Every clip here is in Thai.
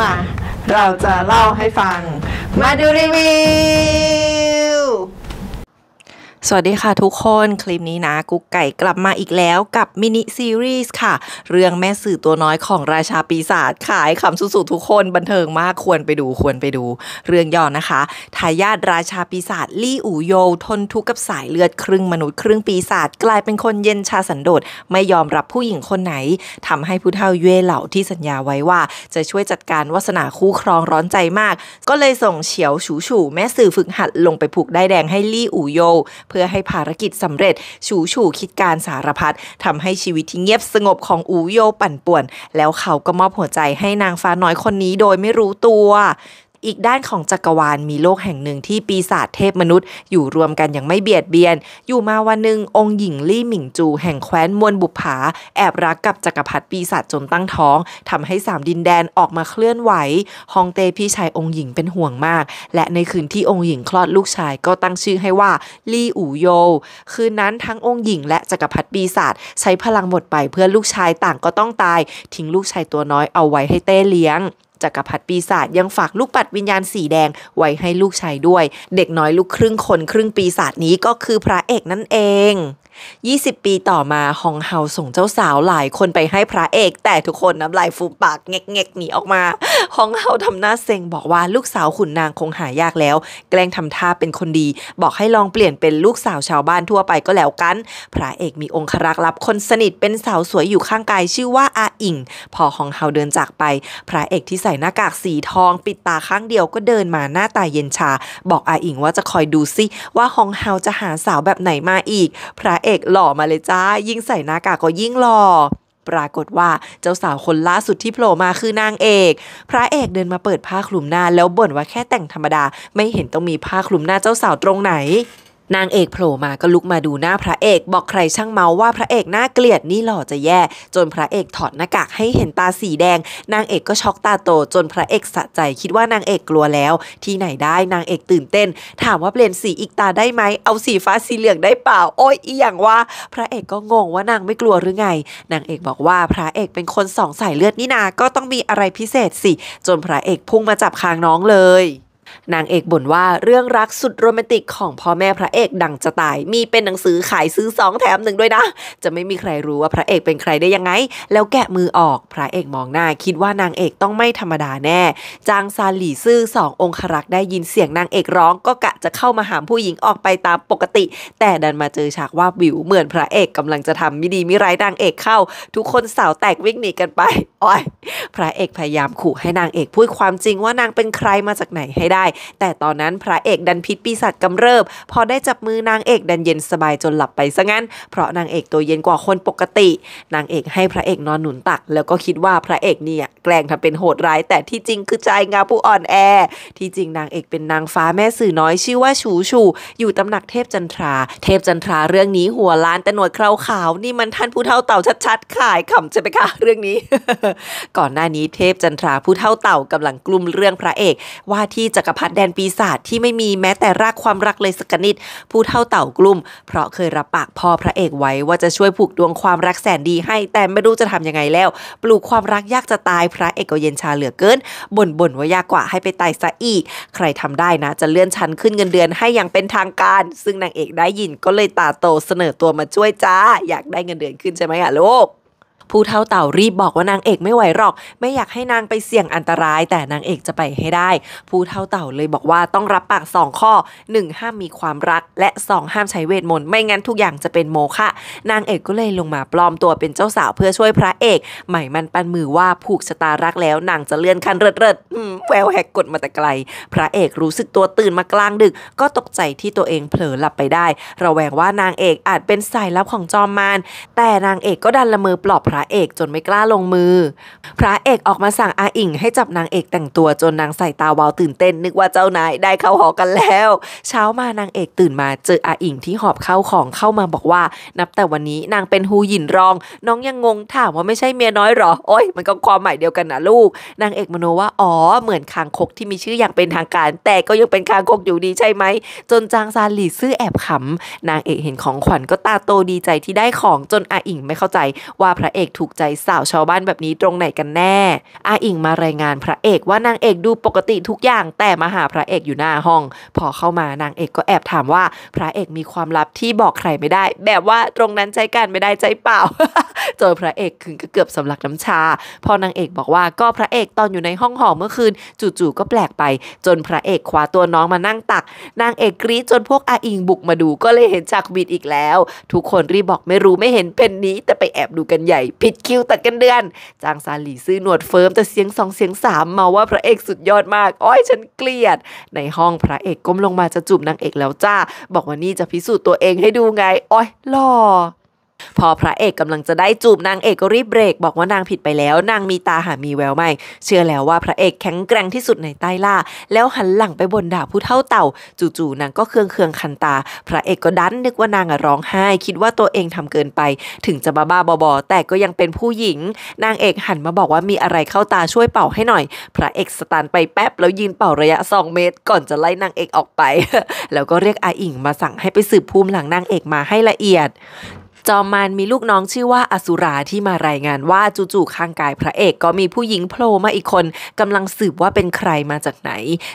มา เราจะเล่าให้ฟัง มาดูรีวิวสวัสดีค่ะทุกคน คลิปนี้นะ กุ๊กไก่กลับมาอีกแล้วกับมินิซีรีส์ค่ะ เรื่องแม่สื่อตัวน้อยของราชาปีศาจขายขำสุดๆทุกคนบันเทิงมากควรไปดูควรไปดู เรื่องย่อนนะคะทายาทราชาปีศาจลี่อู่โยทนทุกข์กับสายเลือดครึ่งมนุษย์ ครึ่งปีศาจกลายเป็นคนเย็นชาสันโดษ ไม่ยอมรับผู้หญิงคนไหน ทำให้ผู้เฒ่าเย่เหล่าที่สัญญาไว้ว่า จะช่วยจัดการวาสนาคู่ครองร้อนใจมาก ก็เลยส่งเฉียวฉูฉูแม่สื่อฝึกหัดลงไปผูกได้แดงให้ลี่อู่โยเพื่อให้ภารกิจสำเร็จ ชูชูคิดการสารพัดทำให้ชีวิตที่เงียบสงบของอูโยปั่นป่วน แล้วเขาก็มอบหัวใจให้นางฟ้าน้อยคนนี้โดยไม่รู้ตัวอีกด้านของจักรวาลมีโลกแห่งหนึ่งที่ปีศาจเทพมนุษย์อยู่รวมกันอย่างไม่เบียดเบียน อยู่มาวันหนึ่งองค์หญิงลี่หมิงจูแห่งแคว้นมวนบุปผาแอบรักกับจักรพรรดิปีศาจจนตั้งท้องทำให้สามดินแดนออกมาเคลื่อนไหว ฮองเต้พี่ชายองค์หญิงเป็นห่วงมาก และในคืนที่องค์หญิงคลอดลูกชายก็ตั้งชื่อให้ว่าลี่อู่โยคืนนั้นทั้งองค์หญิงและจักรพรรดิปีศาจใช้พลังหมดไปเพื่อลูกชายต่างก็ต้องตายทิ้งลูกชายตัวน้อยเอาไว้ให้เต้เลี้ยงจักรพรรดิปีศาจยังฝากลูกปัดวิญญาณสีแดงไว้ให้ลูกชายด้วย เด็กน้อยลูกครึ่งคนครึ่งปีศาจนี้ก็คือพระเอกนั่นเอง 20 ปีต่อมาฮองเฮาส่งเจ้าสาวหลายคนไปให้พระเอก แต่ทุกคนน้ำลายฟูปากเง็กๆหนีออกมาฮองเฮาทำหน้าเซ็งบอกว่าลูกสาวขุนนางคงหายากแล้ว แกล้งทำท่าเป็นคนดี บอกให้ลองเปลี่ยนเป็นลูกสาวชาวบ้านทั่วไปก็แล้วกัน พระเอกมีองครักษ์รับคนสนิทเป็นสาวสวยอยู่ข้างกายชื่อว่าอาอิงพอฮองเฮาเดินจากไป พระเอกที่ใส่ใส่หน้ากากสีทอง ปิดตาข้างเดียวก็เดินมาหน้าตาเย็นชา บอกอาอิงว่าจะคอยดูซิว่าฮองเฮาจะหาสาวแบบไหนมาอีก พระเอกหล่อมาเลยจ้า ยิ่งใส่หน้ากากก็ยิ่งหล่อปรากฏว่าเจ้าสาวคนล่าสุดที่โผล่มาคือนางเอก พระเอกเดินมาเปิดผ้าคลุมหน้าแล้วบ่นว่าแค่แต่งธรรมดาไม่เห็นต้องมีผ้าคลุมหน้าเจ้าสาวตรงไหนนางเอกโผล่มาก็ลุกมาดูหน้าพระเอกบอกใครช่างเมาว่าพระเอกหน้าเกลียดนี่หล่อจะแย่ จนพระเอกถอดหน้ากากให้เห็นตาสีแดง นางเอกก็ช็อกตาโต จนพระเอกสะใจคิดว่านางเอกกลัวแล้ว ที่ไหนได้นางเอกตื่นเต้น ถามว่าเปลี่ยนสีอีกตาได้ไหม เอาสีฟ้าสีเหลืองได้เปล่าโอ้ยอีอย่างว่า พระเอกก็งงว่านางไม่กลัวหรือไง นางเอกบอกว่าพระเอกเป็นคนสองสายเลือดนี่นาก็ต้องมีอะไรพิเศษสิ จนพระเอกพุ่งมาจับคางน้องเลยนางเอกบ่นว่าเรื่องรักสุดโรแมนติกของพ่อแม่พระเอกดังจะตาย มีเป็นหนังสือขายซื้อสองแถมหนึ่งด้วยนะ จะไม่มีใครรู้ว่าพระเอกเป็นใครได้ยังไง แล้วแกะมือออกพระเอกมองหน้าคิดว่านางเอกต้องไม่ธรรมดาแน่จางซาหลี่ซื่อสององครักษ์ได้ยินเสียงนางเอกร้องก็กะจะเข้ามาหามผู้หญิงออกไปตามปกติ แต่ดันมาเจอฉากว่าวิวเหมือนพระเอกกำลังจะทำมิดีมิร้ายนางเอกเข้าทุกคนสาวแตกวิ่งหนีกันไปอ้อยพระเอกพยายามขู่ให้นางเอกพูดความจริงว่านางเป็นใครมาจากไหนให้ได้ได้แต่ตอนนั้นพระเอกดันพิษปีศาจกำเริบ พอได้จับมือนางเอกดันเย็นสบายจนหลับไปซะงั้น เพราะนางเอกตัวเย็นกว่าคนปกตินางเอกให้พระเอกนอนหนุนตักแล้วก็คิดว่าพระเอกเนี่ยแกล้งทำเป็นโหดร้าย แต่ที่จริงคือใจงาผู้อ่อนแอ ที่จริงนางเอกเป็นนางฟ้าแม่สื่อน้อย ชื่อว่าชูชูอยู่ตำหนักเทพจันทรา เทพจันทราเรื่องนี้หัวล้านแต่หนวดเคราขาว นี่มันท่านผู้เท่าเต่าชัดๆขายขำใช่ไหมคะเรื่องนี้ ก่อนหน้านี้เทพจันทราผู้เท่าเต่ากำลังกลุ่มเรื่องพระเอกว่าที่จักรพรรดิแดนปีศาจที่ไม่มีแม้แต่รากความรักเลยสักนิดผู้เท่าเต่ากลุ่ม เพราะเคยรับปากพ่อพระเอกไว้ว่าจะช่วยผูกดวงความรักแสนดีให้ แต่ไม่รู้จะทํำยังไงแล้ว ปลูกความรักยากจะตายพระเอกก็เย็นชาเหลือเกินบ่นบ่นว่ายากกว่าให้ไปตายซะอีกใครทำได้นะ จะเลื่อนชั้นขึ้นเงินเดือนให้อย่างเป็นทางการ ซึ่งนางเอกได้ยินก็เลยตาโตเสนอตัวมาช่วยจ้า อยากได้เงินเดือนขึ้นใช่ไหมอะลูกผู้เท่าเต่ารีบบอกว่านางเอกไม่ไหวหรอก ไม่อยากให้นางไปเสี่ยงอันตราย แต่นางเอกจะไปให้ได้ ผู้เท่าเต่าเลยบอกว่าต้องรับปากสองข้อ 1. ห้ามมีความรัก และ2ห้ามใช้เวทมนต์ไม่งั้นทุกอย่างจะเป็นโมฆะนางเอกก็เลยลงมาปลอมตัวเป็นเจ้าสาวเพื่อช่วยพระเอก ใหม่มันปันมือว่าผูกชะตารักแล้ว นางจะเลื่อนขั้นเริดๆแววแหกกดมาแต่ไกลพระเอกรู้สึกตัวตื่นมากลางดึกก็ตกใจที่ตัวเองเผลอหลับไปได้ ระแวงว่านางเอกอาจเป็นสายลับของจอมมารแต่นางเอกก็ดันละเมอปลอบระเอกจนไม่กล้าลงมือ พระเอกออกมาสั่งอาอิงให้จับนางเอกแต่งตัวจนนางใส่ตาวาวตื่นเต้นนึกว่าเจ้านายได้เข้าหอกันแล้ว เช้ามานางเอกตื่นมาเจออาอิงที่หอบเข้าของเข้ามาบอกว่า นับแต่วันนี้นางเป็นฮูหยินรอง น้องยังงงถามว่าไม่ใช่เมียน้อยหรอ โอ้ยมันก็ความหมายเดียวกันนะลูกนางเอกมโนว่าอ๋อเหมือนคางคกที่มีชื่ออย่างเป็นทางการ แต่ก็ยังเป็นคางคกอยู่ดีใช่ไหมจนจางซานหลีซื่อแอบขำนางเอกเห็นของขวัญก็ตาโตดีใจที่ได้ของจนอาอิงไม่เข้าใจว่าพระเอกอกถูกใจสาวชาวบ้านแบบนี้ตรงไหนกันแน่อาอิงมารายงานพระเอกว่านางเอกดูปกติทุกอย่าง แต่มาหาพระเอกอยู่หน้าห้อง พอเข้ามานางเอกก็แอบถามว่า พระเอกมีความลับที่บอกใครไม่ได้แบบว่าตรงนั้นใจกันไม่ได้ใจเปล่าเจอพระเอกคืนก็เกือบสำลักน้ำชา พอนางเอกบอกว่าก็พระเอกตอนอยู่ในห้องหอเมื่อคืนจู่ๆก็แปลกไป จนพระเอกคว้าตัวน้องมานั่งตัก นางเอกกรี๊ดจนพวกอาอิงบุกมาดูก็เลยเห็นจากบิดอีกแล้ว ทุกคนรีบบอกไม่รู้ไม่เห็นเป็นนี้ แต่ไปแอบดูกันใหญ่ผิดคิวตัดกันเดือน จางซาหลี่ซื้อหนวดเฟิร์มแต่เสียงสองเสียงสาม มาว่าพระเอกสุดยอดมากอ้อยฉันเกลียด ในห้องพระเอกก้มลงมาจะจูบนางเอกแล้วจ้า บอกว่านี่จะพิสูจน์ตัวเองให้ดูไงอ้อยหล่อพอพระเอกกำลังจะได้จูบนางเอกก็รีบเบรกบอกว่านางผิดไปแล้ว นางมีตาหามีแววไม่ เชื่อแล้วว่าพระเอกแข็งแกร่งที่สุดในใต้ล่า แล้วหันหลังไปบนด่าผู้เท่าเต่า จู่ๆนางก็เคืองเคืองคันตา พระเอกก็ดันนึกว่านางร้องไห้คิดว่าตัวเองทำเกินไป ถึงจะบ้าาบอๆแต่ก็ยังเป็นผู้หญิง นางเอกหันมาบอกว่ามีอะไรเข้าตาช่วยเป่าให้หน่อย พระเอกสตานไปแป๊บแล้วยืนเป่าระยะ2เมตร ก่อนจะไล่นางเอกออกไป แล้วก็เรียกอาอิงมาสั่งให้ไปสืบภูมิหลังนางเอกมาให้ละเอียดจอมมันมีลูกน้องชื่อว่าอสุราที่มารายงานว่าจู่ๆข้างกายพระเอกก็มีผู้หญิงโผล่มาอีกคน กำลังสืบว่าเป็นใครมาจากไหน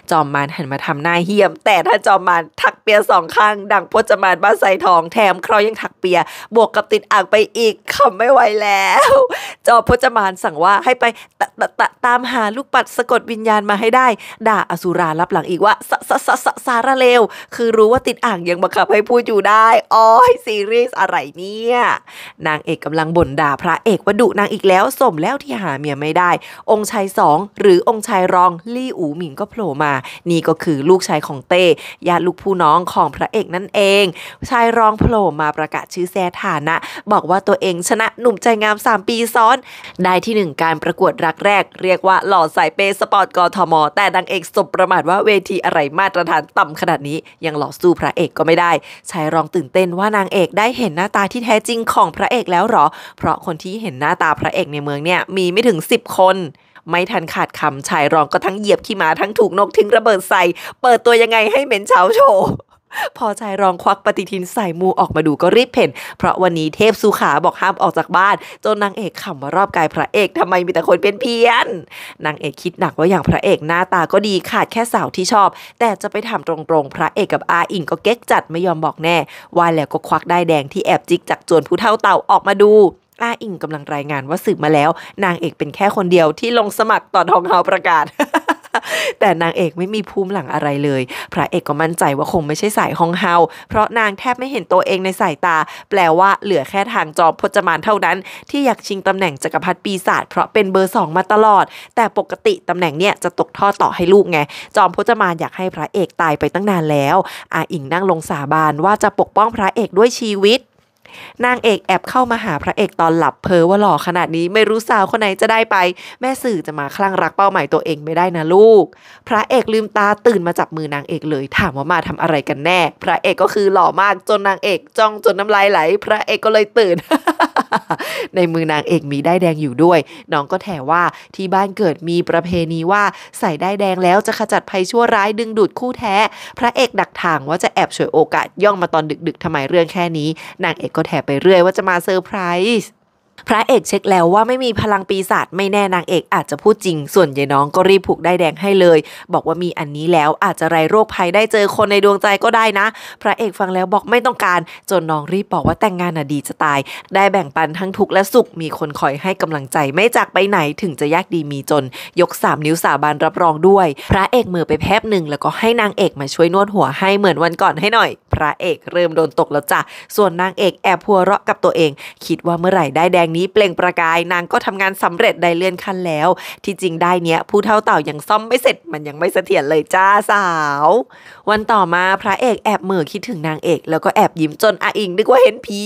จอมมันหันมาทำหน้าเฮี้ยม แต่ถ้าจอมมันทักเปียสองข้างดังพจมานบ้านส่ทองแถมเครายังทักเปีย บวกกับติดอ่างไปอีกขำไม่ไหวแล้ว จอมพจมานสั่งว่าให้ไปตตตตามหาลูกปัดสะกดวิญญาณมาให้ได้ ด่าอสุรารับหลังอีกว่าสสสสาระเลวคือรู้ว่าติดอ่างยังบังคับให้พูดอยู่ได้อ๋อซีรีส์อะไรนี่นี่ยนางเอกกำลังบ่นด่าพระเอกว่าดุนางอีกแล้วสมแล้วที่หาเมียไม่ได้ องค์ชายสองหรือองค์ชายรองลี่อูหมิงก็โผล่มา นี่ก็คือลูกชายของเต้ญาติลูกผู้น้องของพระเอกนั่นเอง ชายรองโผล่มาประกาศชื่อแซ่ฐานะ บอกว่าตัวเองชนะหนุ่มใจงาม 3 ปีซ้อนได้ที่ 1 การประกวดรักแรก เรียกว่าหล่อสายเปสปอร์ตกอทมอแต่นางเอกสบประมาทว่าเวทีอะไรมาตรฐานต่ำขนาดนี้ยังหล่อสู้พระเอกก็ไม่ได้ ชายรองตื่นเต้นว่านางเอกได้เห็นหน้าตาที่ท้จริงของพระเอกแล้วหรอ เพราะคนที่เห็นหน้าตาพระเอกในเมืองเนี่ย มีไม่ถึง 10 คน ไม่ทันขาดคำชายรองก็ทั้งเหยียบขี้มาทั้งถูกนกทิ้งระเบิดใส่ เปิดตัวยังไงให้เหม็นเช้าโชว์พอชายรองควักปฏิทินใส่มูออกมาดูก็รีบเพ่นเพราะวันนี้เทพสุขาบอกห้ามออกจากบ้าน จนนางเอกขำมารอบกายพระเอกทำไมมีแต่คนเป็นเพี้ยนนางเอกคิดหนักว่าอย่างพระเอกหน้าตาก็ดี ขาดแค่สาวที่ชอบ แต่จะไปทำตรงๆ พระเอกกับอาอิงก็เก๊กจัดไม่ยอมบอกแน่ว่าแล้วก็ควักได้แดงที่แอบจิกจากจวนผู้เท่าเต่าออกมาดูอาอิงกำลังรายงานว่าสืบมาแล้ว นางเอกเป็นแค่คนเดียวที่ลงสมัครต่อทองเฮาประกาศแต่นางเอกไม่มีภูมิหลังอะไรเลย พระเอกก็มั่นใจว่าคงไม่ใช่สายฮองเฮาเพราะนางแทบไม่เห็นตัวเองในสายตา แปลว่าเหลือแค่ทางจอมพจมานเท่านั้น ที่อยากชิงตำแหน่งจักรพรรดิปีศาจเพราะเป็นเบอร์สองมาตลอด แต่ปกติตำแหน่งเนี่ยจะตกทอดต่อให้ลูกไง จอมพจมานอยากให้พระเอกตายไปตั้งนานแล้ว อาอิงนั่งลงสาบานว่าจะปกป้องพระเอกด้วยชีวิตนางเอกแอบเข้ามาหาพระเอกตอนหลับ เพ้อว่าหล่อขนาดนี้ไม่รู้สาวคนไหนจะได้ไป แม่สื่อจะมาคลั่งรักเป้าหมายตัวเองไม่ได้นะลูก พระเอกลืมตาตื่นมาจับมือนางเอกเลยถามว่ามาทำอะไรกันแน่ พระเอกก็คือหล่อมากจนนางเอกจ้องจนน้ำลายไหล พระเอกก็เลยตื่น ในมือนางเอกมีได้แดงอยู่ด้วยน้องก็แถว่าที่บ้านเกิดมีประเพณีว่าใส่ได้แดงแล้วจะขจัดภัยชั่วร้ายดึงดูดคู่แท้ พระเอกดักทางว่าจะแอบฉวยโอกาส ย่องมาตอนดึกๆทำไมเรื่องแค่นี้ นางเอกก็แถไปเรื่อยว่าจะมาเซอร์ไพรส์พระเอกเช็คแล้วว่าไม่มีพลังปีศาจไม่แน่นางเอกอาจจะพูดจริง ส่วนยายน้องก็รีบผูกได้แดงให้เลย บอกว่ามีอันนี้แล้วอาจจะไรโรคภัยได้เจอคนในดวงใจก็ได้นะ พระเอกฟังแล้วบอกไม่ต้องการจนน้องรีบบอกว่าแต่งงานน่ะดีจะตาย ได้แบ่งปันทั้งทุกข์และสุขมีคนคอยให้กำลังใจไม่จากไปไหนถึงจะยากดีมีจน ยก3นิ้วสาบานรับรองด้วย พระเอกมือไปแพบหนึ่งแล้วก็ให้นางเอกมาช่วยนวดหัวให้เหมือนวันก่อนให้หน่อย พระเอกเริ่มโดนตกแล้วจ้ะส่วนนางเอกแอบพัวเราะกับตัวเองคิดว่าเมื่อไหร่ได้แดงนี้เปล่งประกายนางก็ทำงานสำเร็จได้เลื่อนขั้นแล้ว ที่จริงได้เนี้ยผู้เท่าเต่ายังซ่อมไม่เสร็จมันยังไม่เสถียรเลยจ้าสาว วันต่อมาพระเอกแอบเหมือคิดถึงนางเอก แล้วก็แอบยิ้มจนอาอิงนึกว่าเห็นผี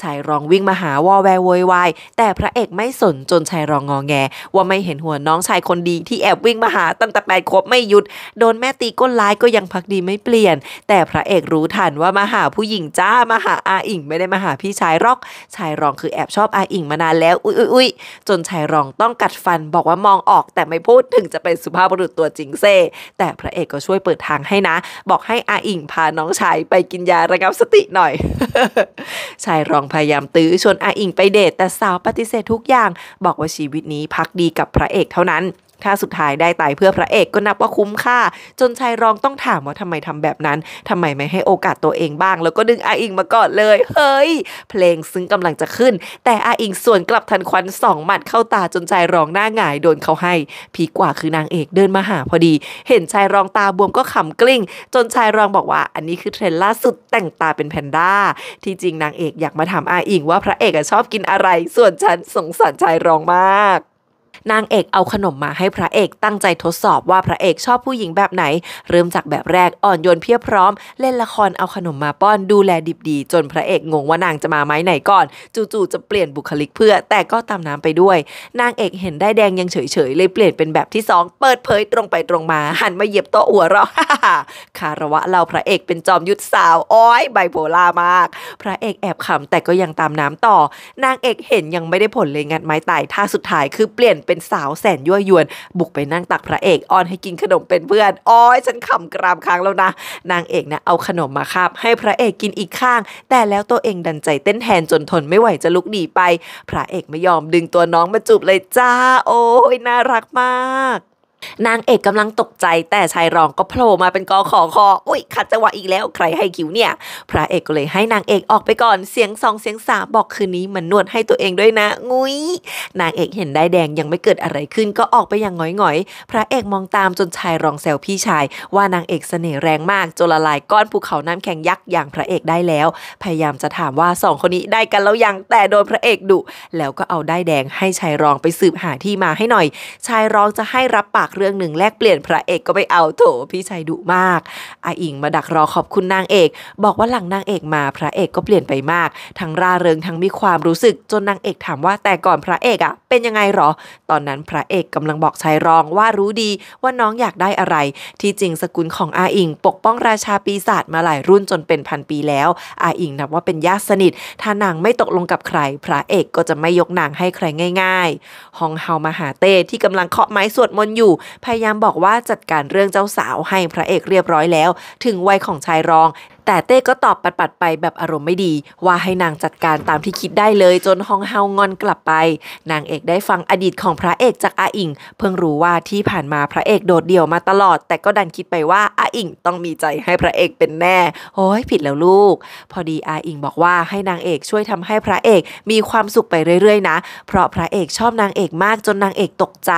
ชายรองวิ่งมาหาวอแวโวยวายแต่พระเอกไม่สนจนชายรองงอแงว่าไม่เห็นหัวน้องชายคนดีที่แอบวิ่งมาหาตั้งแต่แปดขวบไม่หยุด โดนแม่ตีก้นร้ายก็ยังพักดีไม่เปลี่ยน แต่พระเอกรู้ทันว่ามาหาผู้หญิงจ้ามาหาอาอิงไม่ได้มาหาพี่ชายรอก ชายรองคือแอบชอบอาอิงมาานานแล้วอุ๊ยอุ้ยจนชายรองต้องกัดฟันบอกว่ามองออกแต่ไม่พูดถึงจะเป็นสุภาพบุรุษตัวจริงเซ่แต่พระเอกก็ช่วยเปิดทางให้นะ บอกให้อาอิงพาน้องชายไปกินยาระงับสติหน่อย ชายรองพยายามตื้อชวนอาอิงไปเดท แต่สาวปฏิเสธทุกอย่าง บอกว่าชีวิตนี้พักดีกับพระเอกเท่านั้นถ้าสุดท้ายได้ตายเพื่อพระเอกก็นับว่าคุ้มค่าจนชายรองต้องถามว่าทำไมทำแบบนั้นทำไมไม่ให้โอกาสตัวเองบ้าง แล้วก็ดึงอาอิงมาก่อนเลย เฮ้ย เพลงซึ้งกำลังจะขึ้น แต่อาอิงส่วนกลับทันควันสองหมัดเข้าตาจนชายรองหน้าหงายโดนเขาให้พีกว่าคือนางเอกเดินมาหาพอดี เห็นชายรองตาบวมก็ขำกลิ้งจนชายรองบอกว่าอันนี้คือเทรนล่าสุดแต่งตาเป็นแพนด้าที่จริงนางเอกอยากมาถามอาอิงว่าพระเอกชอบกินอะไร ส่วนฉันสงสารชายรองมากนางเอกเอาขนมมาให้พระเอกตั้งใจทดสอบว่าพระเอกชอบผู้หญิงแบบไหน เริ่มจากแบบแรกอ่อนโยนเพียบพร้อม เล่นละครเอาขนมมาป้อนดูแลดิบดีจนพระเอกงงว่านางจะมาไมไหนก่อนจู่ๆจะเปลี่ยนบุคลิกเพื่อแต่ก็ตามน้ำไปด้วย นางเอกเห็นได้แดงยังเฉยๆ เลยเปลี่ยนเป็นแบบที่2เปิดเผยตรงไปตรงมาหันมาเหยียบโต๊ะอัวเราะคารวะเราพระเอกเป็นจอมยุทธสาวอ้อยใบโพลามาก พระเอกแอบขำแต่ก็ยังตามน้ำต่อ นางเอกเห็นยังไม่ได้ผลเลยงัดไม้ตายท่าสุดท้ายคือเปลี่ยนเป็นสาวแสนยั่วยวน บุกไปนั่งตักพระเอกอ้อนให้กินขนมเป็นเพื่อนอ้อยฉันขำกรามค้างแล้วนะ นางเอกนะเอาขนมมาคาบให้พระเอกกินอีกข้าง แต่แล้วตัวเองดันใจเต้นแทน จนทนไม่ไหวจะลุกหนีไป พระเอกไม่ยอมดึงตัวน้องมาจูบเลยจ้าโอ้ยน่ารักมากนางเอกกำลังตกใจ แต่ชายรองก็โผล่มาเป็นกอขอคออุ้ยขัดจังหวะอีกแล้วใครให้คิวเนี่ย พระเอกก็เลยให้นางเอกออกไปก่อนเสียงสองเสียงสามบอกคืนนี้มันนวดให้ตัวเองด้วยนะ งุ้ย นางเอกเห็นได้แดงยังไม่เกิดอะไรขึ้นก็ออกไปอย่างง่อยๆ พระเอกมองตามจนชายรองแซวพี่ชาย ว่านางเอกเสน่ห์แรงมากจนละลายก้อนภูเขาน้ำแข็งยักษ์อย่างพระเอกได้แล้ว พยายามจะถามว่าสองคนนี้ได้กันแล้วยังแต่โดนพระเอกดุแล้วก็เอาได้แดงให้ชายรองไปสืบหาที่มาให้หน่อย ชายรองจะให้รับปากกเรื่องหนึ่งแลกเปลี่ยนพระเอกก็ไปเอาโถพี่ชายดุมากอาอิงมาดักรอขอบคุณนางเอกบอกว่าหลังนางเอกมาพระเอกก็เปลี่ยนไปมาก ทั้งร่าเริงทั้งมีความรู้สึก จนนางเอกถามว่าแต่ก่อนพระเอกอะเป็นยังไงหรอ ตอนนั้นพระเอกกำลังบอกชายรองว่ารู้ดีว่าน้องอยากได้อะไร ที่จริงสกุลของอาอิงปกป้องราชาปีศาจมาหลายรุ่นจนเป็นพันปีแล้วอาอิงนับว่าเป็นญาติสนิทถ้านางไม่ตกลงกับใคร พระเอกก็จะไม่ยกนางให้ใครง่ายๆฮองเฮามาหาเต้ที่กำลังเคาะไม้สวดมนต์อยู่พยายามบอกว่าจัดการเรื่องเจ้าสาวให้พระเอกเรียบร้อยแล้ว ถึงวัยของชายรองแต่เต้ก็ตอบปัดๆไปแบบอารมณ์ไม่ดีว่าให้นางจัดการตามที่คิดได้เลย จนฮองเฮางอนกลับไป นางเอกได้ฟังอดีตของพระเอกจากอาอิงเพิ่งรู้ว่าที่ผ่านมาพระเอกโดดเดี่ยวมาตลอด แต่ก็ดันคิดไปว่าอาอิงต้องมีใจให้พระเอกเป็นแน่โอ้ยผิดแล้วลูก พอดีอาอิงบอกว่าให้นางเอกช่วยทำให้พระเอกมีความสุขไปเรื่อยๆ นะ เพราะพระเอกชอบนางเอกมากจนนางเอกตกใจ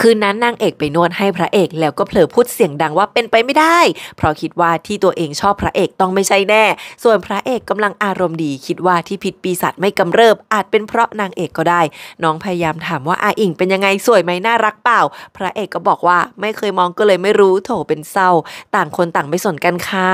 คืนนั้นนางเอกไปนวดให้พระเอกแล้วก็เผลอพูดเสียงดังว่าเป็นไปไม่ได้ เพราะคิดว่าที่ตัวเองชอบพระเอกต้องไม่ใช่แน่ ส่วนพระเอกกำลังอารมณ์ดีคิดว่าที่ผิดปีศาจไม่กำเริบ อาจเป็นเพราะนางเอกก็ได้ น้องพยายามถามว่าอาอิงเป็นยังไงสวยไหมน่ารักเปล่า พระเอกก็บอกว่าไม่เคยมองก็เลยไม่รู้โถเป็นเศร้า ต่างคนต่างไม่สนกันค่ะ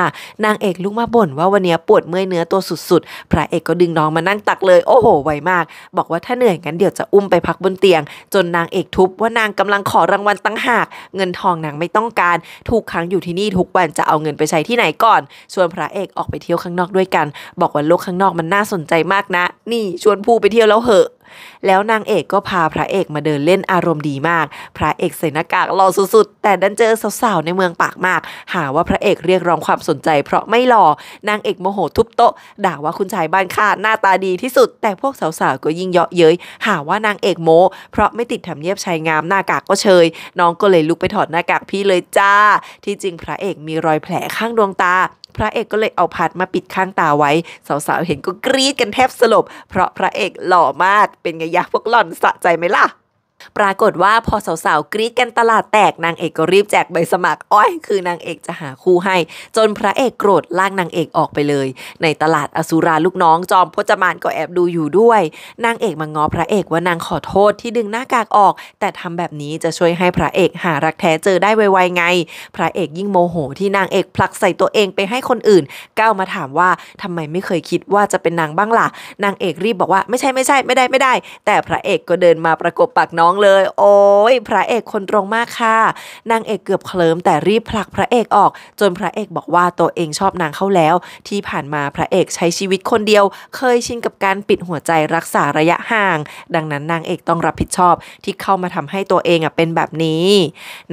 นางเอกลุกมาบ่นว่าวันนี้ปวดเมื่อยเนื้อตัวสุด ๆ พระเอกก็ดึงน้องมานั่งตักเลยโอ้โห ไวมาก บอกว่าถ้าเหนื่อยงั้นเดี๋ยวจะอุ้มไปพักบนเตียง จนนางเอกทุบว่านางกำลังขอรางวัลตั้งหาก เงินทองนางไม่ต้องการถูกขังอยู่ที่นี่ทุกวันจะเอาเงินไปใช้ที่ไหนก่อนส่วนพระเอกออกไปเที่ยวข้างนอกด้วยกัน บอกว่าโลกข้างนอกมันน่าสนใจมากนะ นี่ชวนผู้ไปเที่ยวแล้วเหอะแล้วนางเอกก็พาพระเอกมาเดินเล่นอารมณ์ดีมาก พระเอกใส่หน้ากากหล่อสุดๆแต่ดันเจอสาวๆในเมืองปากมากหาว่าพระเอกเรียกร้องความสนใจเพราะไม่หล่อนางเอกโมโหทุบโต๊ะ ด่าว่าคุณชายบ้านข้าหน้าตาดีที่สุด แต่พวกสาวๆก็ยิ่งเยาะเย้ยหาว่านางเอกโมเพราะไม่ติดทำเนียบชายงามหน้ากากก็เชยน้องก็เลยลุกไปถอดหน้ากากพี่เลยจ้า ที่จริงพระเอกมีรอยแผลข้างดวงตาพระเอกก็เลยเอาผัดมาปิดข้างตาไว้ สาวๆเห็นก็กรี๊ดกันแทบสลบ เพราะพระเอกหล่อมาก เป็นไงยะพวกหล่อนสะใจไหมล่ะปรากฏว่าพอสาวๆกรี๊ดกันตลาดแตกนางเอกก็รีบแจกใบสมัคร อ้อยคือนางเอกจะหาคู่ให้ จนพระเอกโกรธลากนางเอกออกไปเลย ในตลาดอสุราลูกน้องจอมพจมานก็แอบดูอยู่ด้วย นางเอกมาง้อพระเอกว่านางขอโทษที่ดึงหน้ากากออก แต่ทำแบบนี้จะช่วยให้พระเอกหารักแท้เจอได้ไวๆไง พระเอกยิ่งโมโห ที่นางเอกผลักใส่ตัวเองไปให้คนอื่นก้าวมาถามว่าทำไมไม่เคยคิดว่าจะเป็นนางบ้างล่ะนางเอกรีบบอกว่าไม่ใช่ไม่ใช่ไม่ได้ไม่ได้ แต่พระเอกก็เดินมาประกบปากน้องน้องเลย โอ้ยพระเอกคนตรงมากค่ะนางเอกเกือบเคลิ้มแต่รีบผลักพระเอกออก จนพระเอกบอกว่าตัวเองชอบนางเข้าแล้ว ที่ผ่านมาพระเอกใช้ชีวิตคนเดียว เคยชินกับการปิดหัวใจรักษาระยะห่าง ดังนั้นนางเอกต้องรับผิดชอบที่เข้ามาทำให้ตัวเองอ่ะเป็นแบบนี้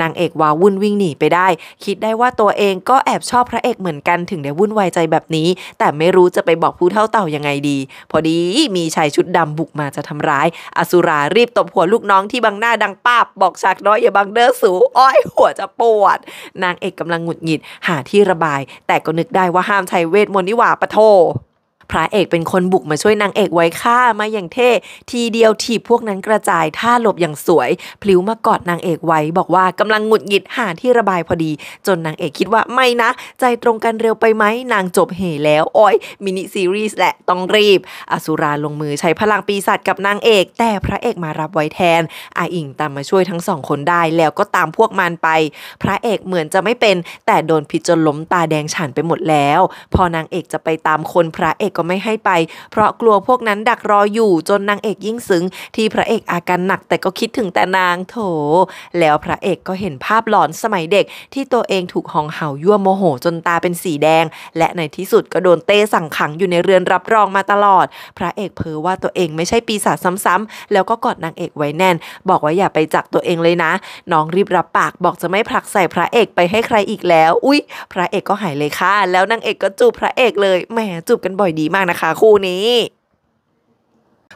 นางเอกวาวุ่นวิ่งหนีไปได้ คิดได้ว่าตัวเองก็แอบชอบพระเอกเหมือนกันถึงได้วุ่นวายใจแบบนี้ แต่ไม่รู้จะไปบอกผู้เท่าเต่ายังไงดี พอดีมีชายชุดดำบุกมาจะทำร้าย อสุรารีบตบหัวลูกน้องที่บังหน้าดังปาบบอกฉากน้อยอย่าบังเด้อสู อ้อยหัวจะปวด นางเอกกำลังหงุดหงิดหาที่ระบาย แต่ก็นึกได้ว่าห้ามใช้เวทมนต์นิว่าปะโทพระเอกเป็นคนบุกมาช่วยนางเอกไว้ฆ่ามาอย่างเท่ทีเดียวถีบพวกนั้นกระจายท่าหลบอย่างสวยพลิ้วมากอดนางเอกไว้บอกว่ากำลังหงุดหงิดหาที่ระบายพอดีจนนางเอกคิดว่าไม่นะใจตรงกันเร็วไปไหมนางจบเหแล้วโอ้ยมินิซีรีส์แหละต้องรีบอสุราลงมือใช้พลังปีศาจกับนางเอกแต่พระเอกมารับไว้แทนอาอิงตามมาช่วยทั้งสองคนได้แล้วก็ตามพวกมันไปพระเอกเหมือนจะไม่เป็นแต่โดนพิษจนล้มตาแดงฉันไปหมดแล้วพอนางเอกจะไปตามคนพระเอกก็ก็ไม่ให้ไป เพราะกลัวพวกนั้นดักรออยู่จนนางเอกยิ่งซึ้งที่พระเอกอาการหนักแต่ก็คิดถึงแต่นางโถ แล้วพระเอกก็เห็นภาพหลอนสมัยเด็ก ที่ตัวเองถูกหองเห่ายั่วโมโหจนตาเป็นสีแดง และในที่สุด ก็โดนเต้สั่งขัง อยู่ในเรือนรับรองมาตลอด พระเอกเพ้อว่าตัวเองไม่ใช่ปีศาจซ้ำๆ แล้วก็กอดนางเอกไว้แน่น บอกว่าอย่าไปจักตัวเองเลยนะน้องรีบรับปากบอกจะไม่ผลักใส่พระเอกไปให้ใครอีกแล้ว อุ๊ย พระเอกก็หายเลยค่ะแล้วนางเอกก็จูบพระเอกเลยแหมจูบกันบ่อยดีีมากนะคะ คู่นี้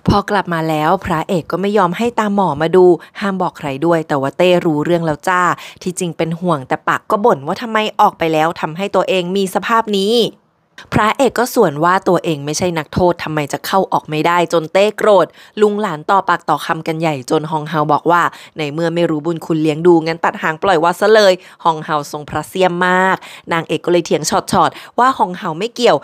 พอกลับมาแล้ว พระเอกก็ไม่ยอมให้ตามหมอมาดู ห้ามบอกใครด้วย แต่ว่าเต้รู้เรื่องแล้วจ้า ที่จริงเป็นห่วงแต่ปากก็บ่นว่าทำไมออกไปแล้วทำให้ตัวเองมีสภาพนี้พระเอกก็ส่วนว่าตัวเองไม่ใช่นักโทษทำไมจะเข้าออกไม่ได้จนเต้โกรธ ลุงหลานต่อปากต่อคำกันใหญ่ จนฮองเฮาบอกว่า ในเมื่อไม่รู้บุญคุณเลี้ยงดู งั้นตัดหางปล่อยว่าซะเลยฮองเฮาทรงพระเสียมมาก นางเอกก็เลยเถียงช็อดๆว่าฮองเฮาไม่เกี่ยว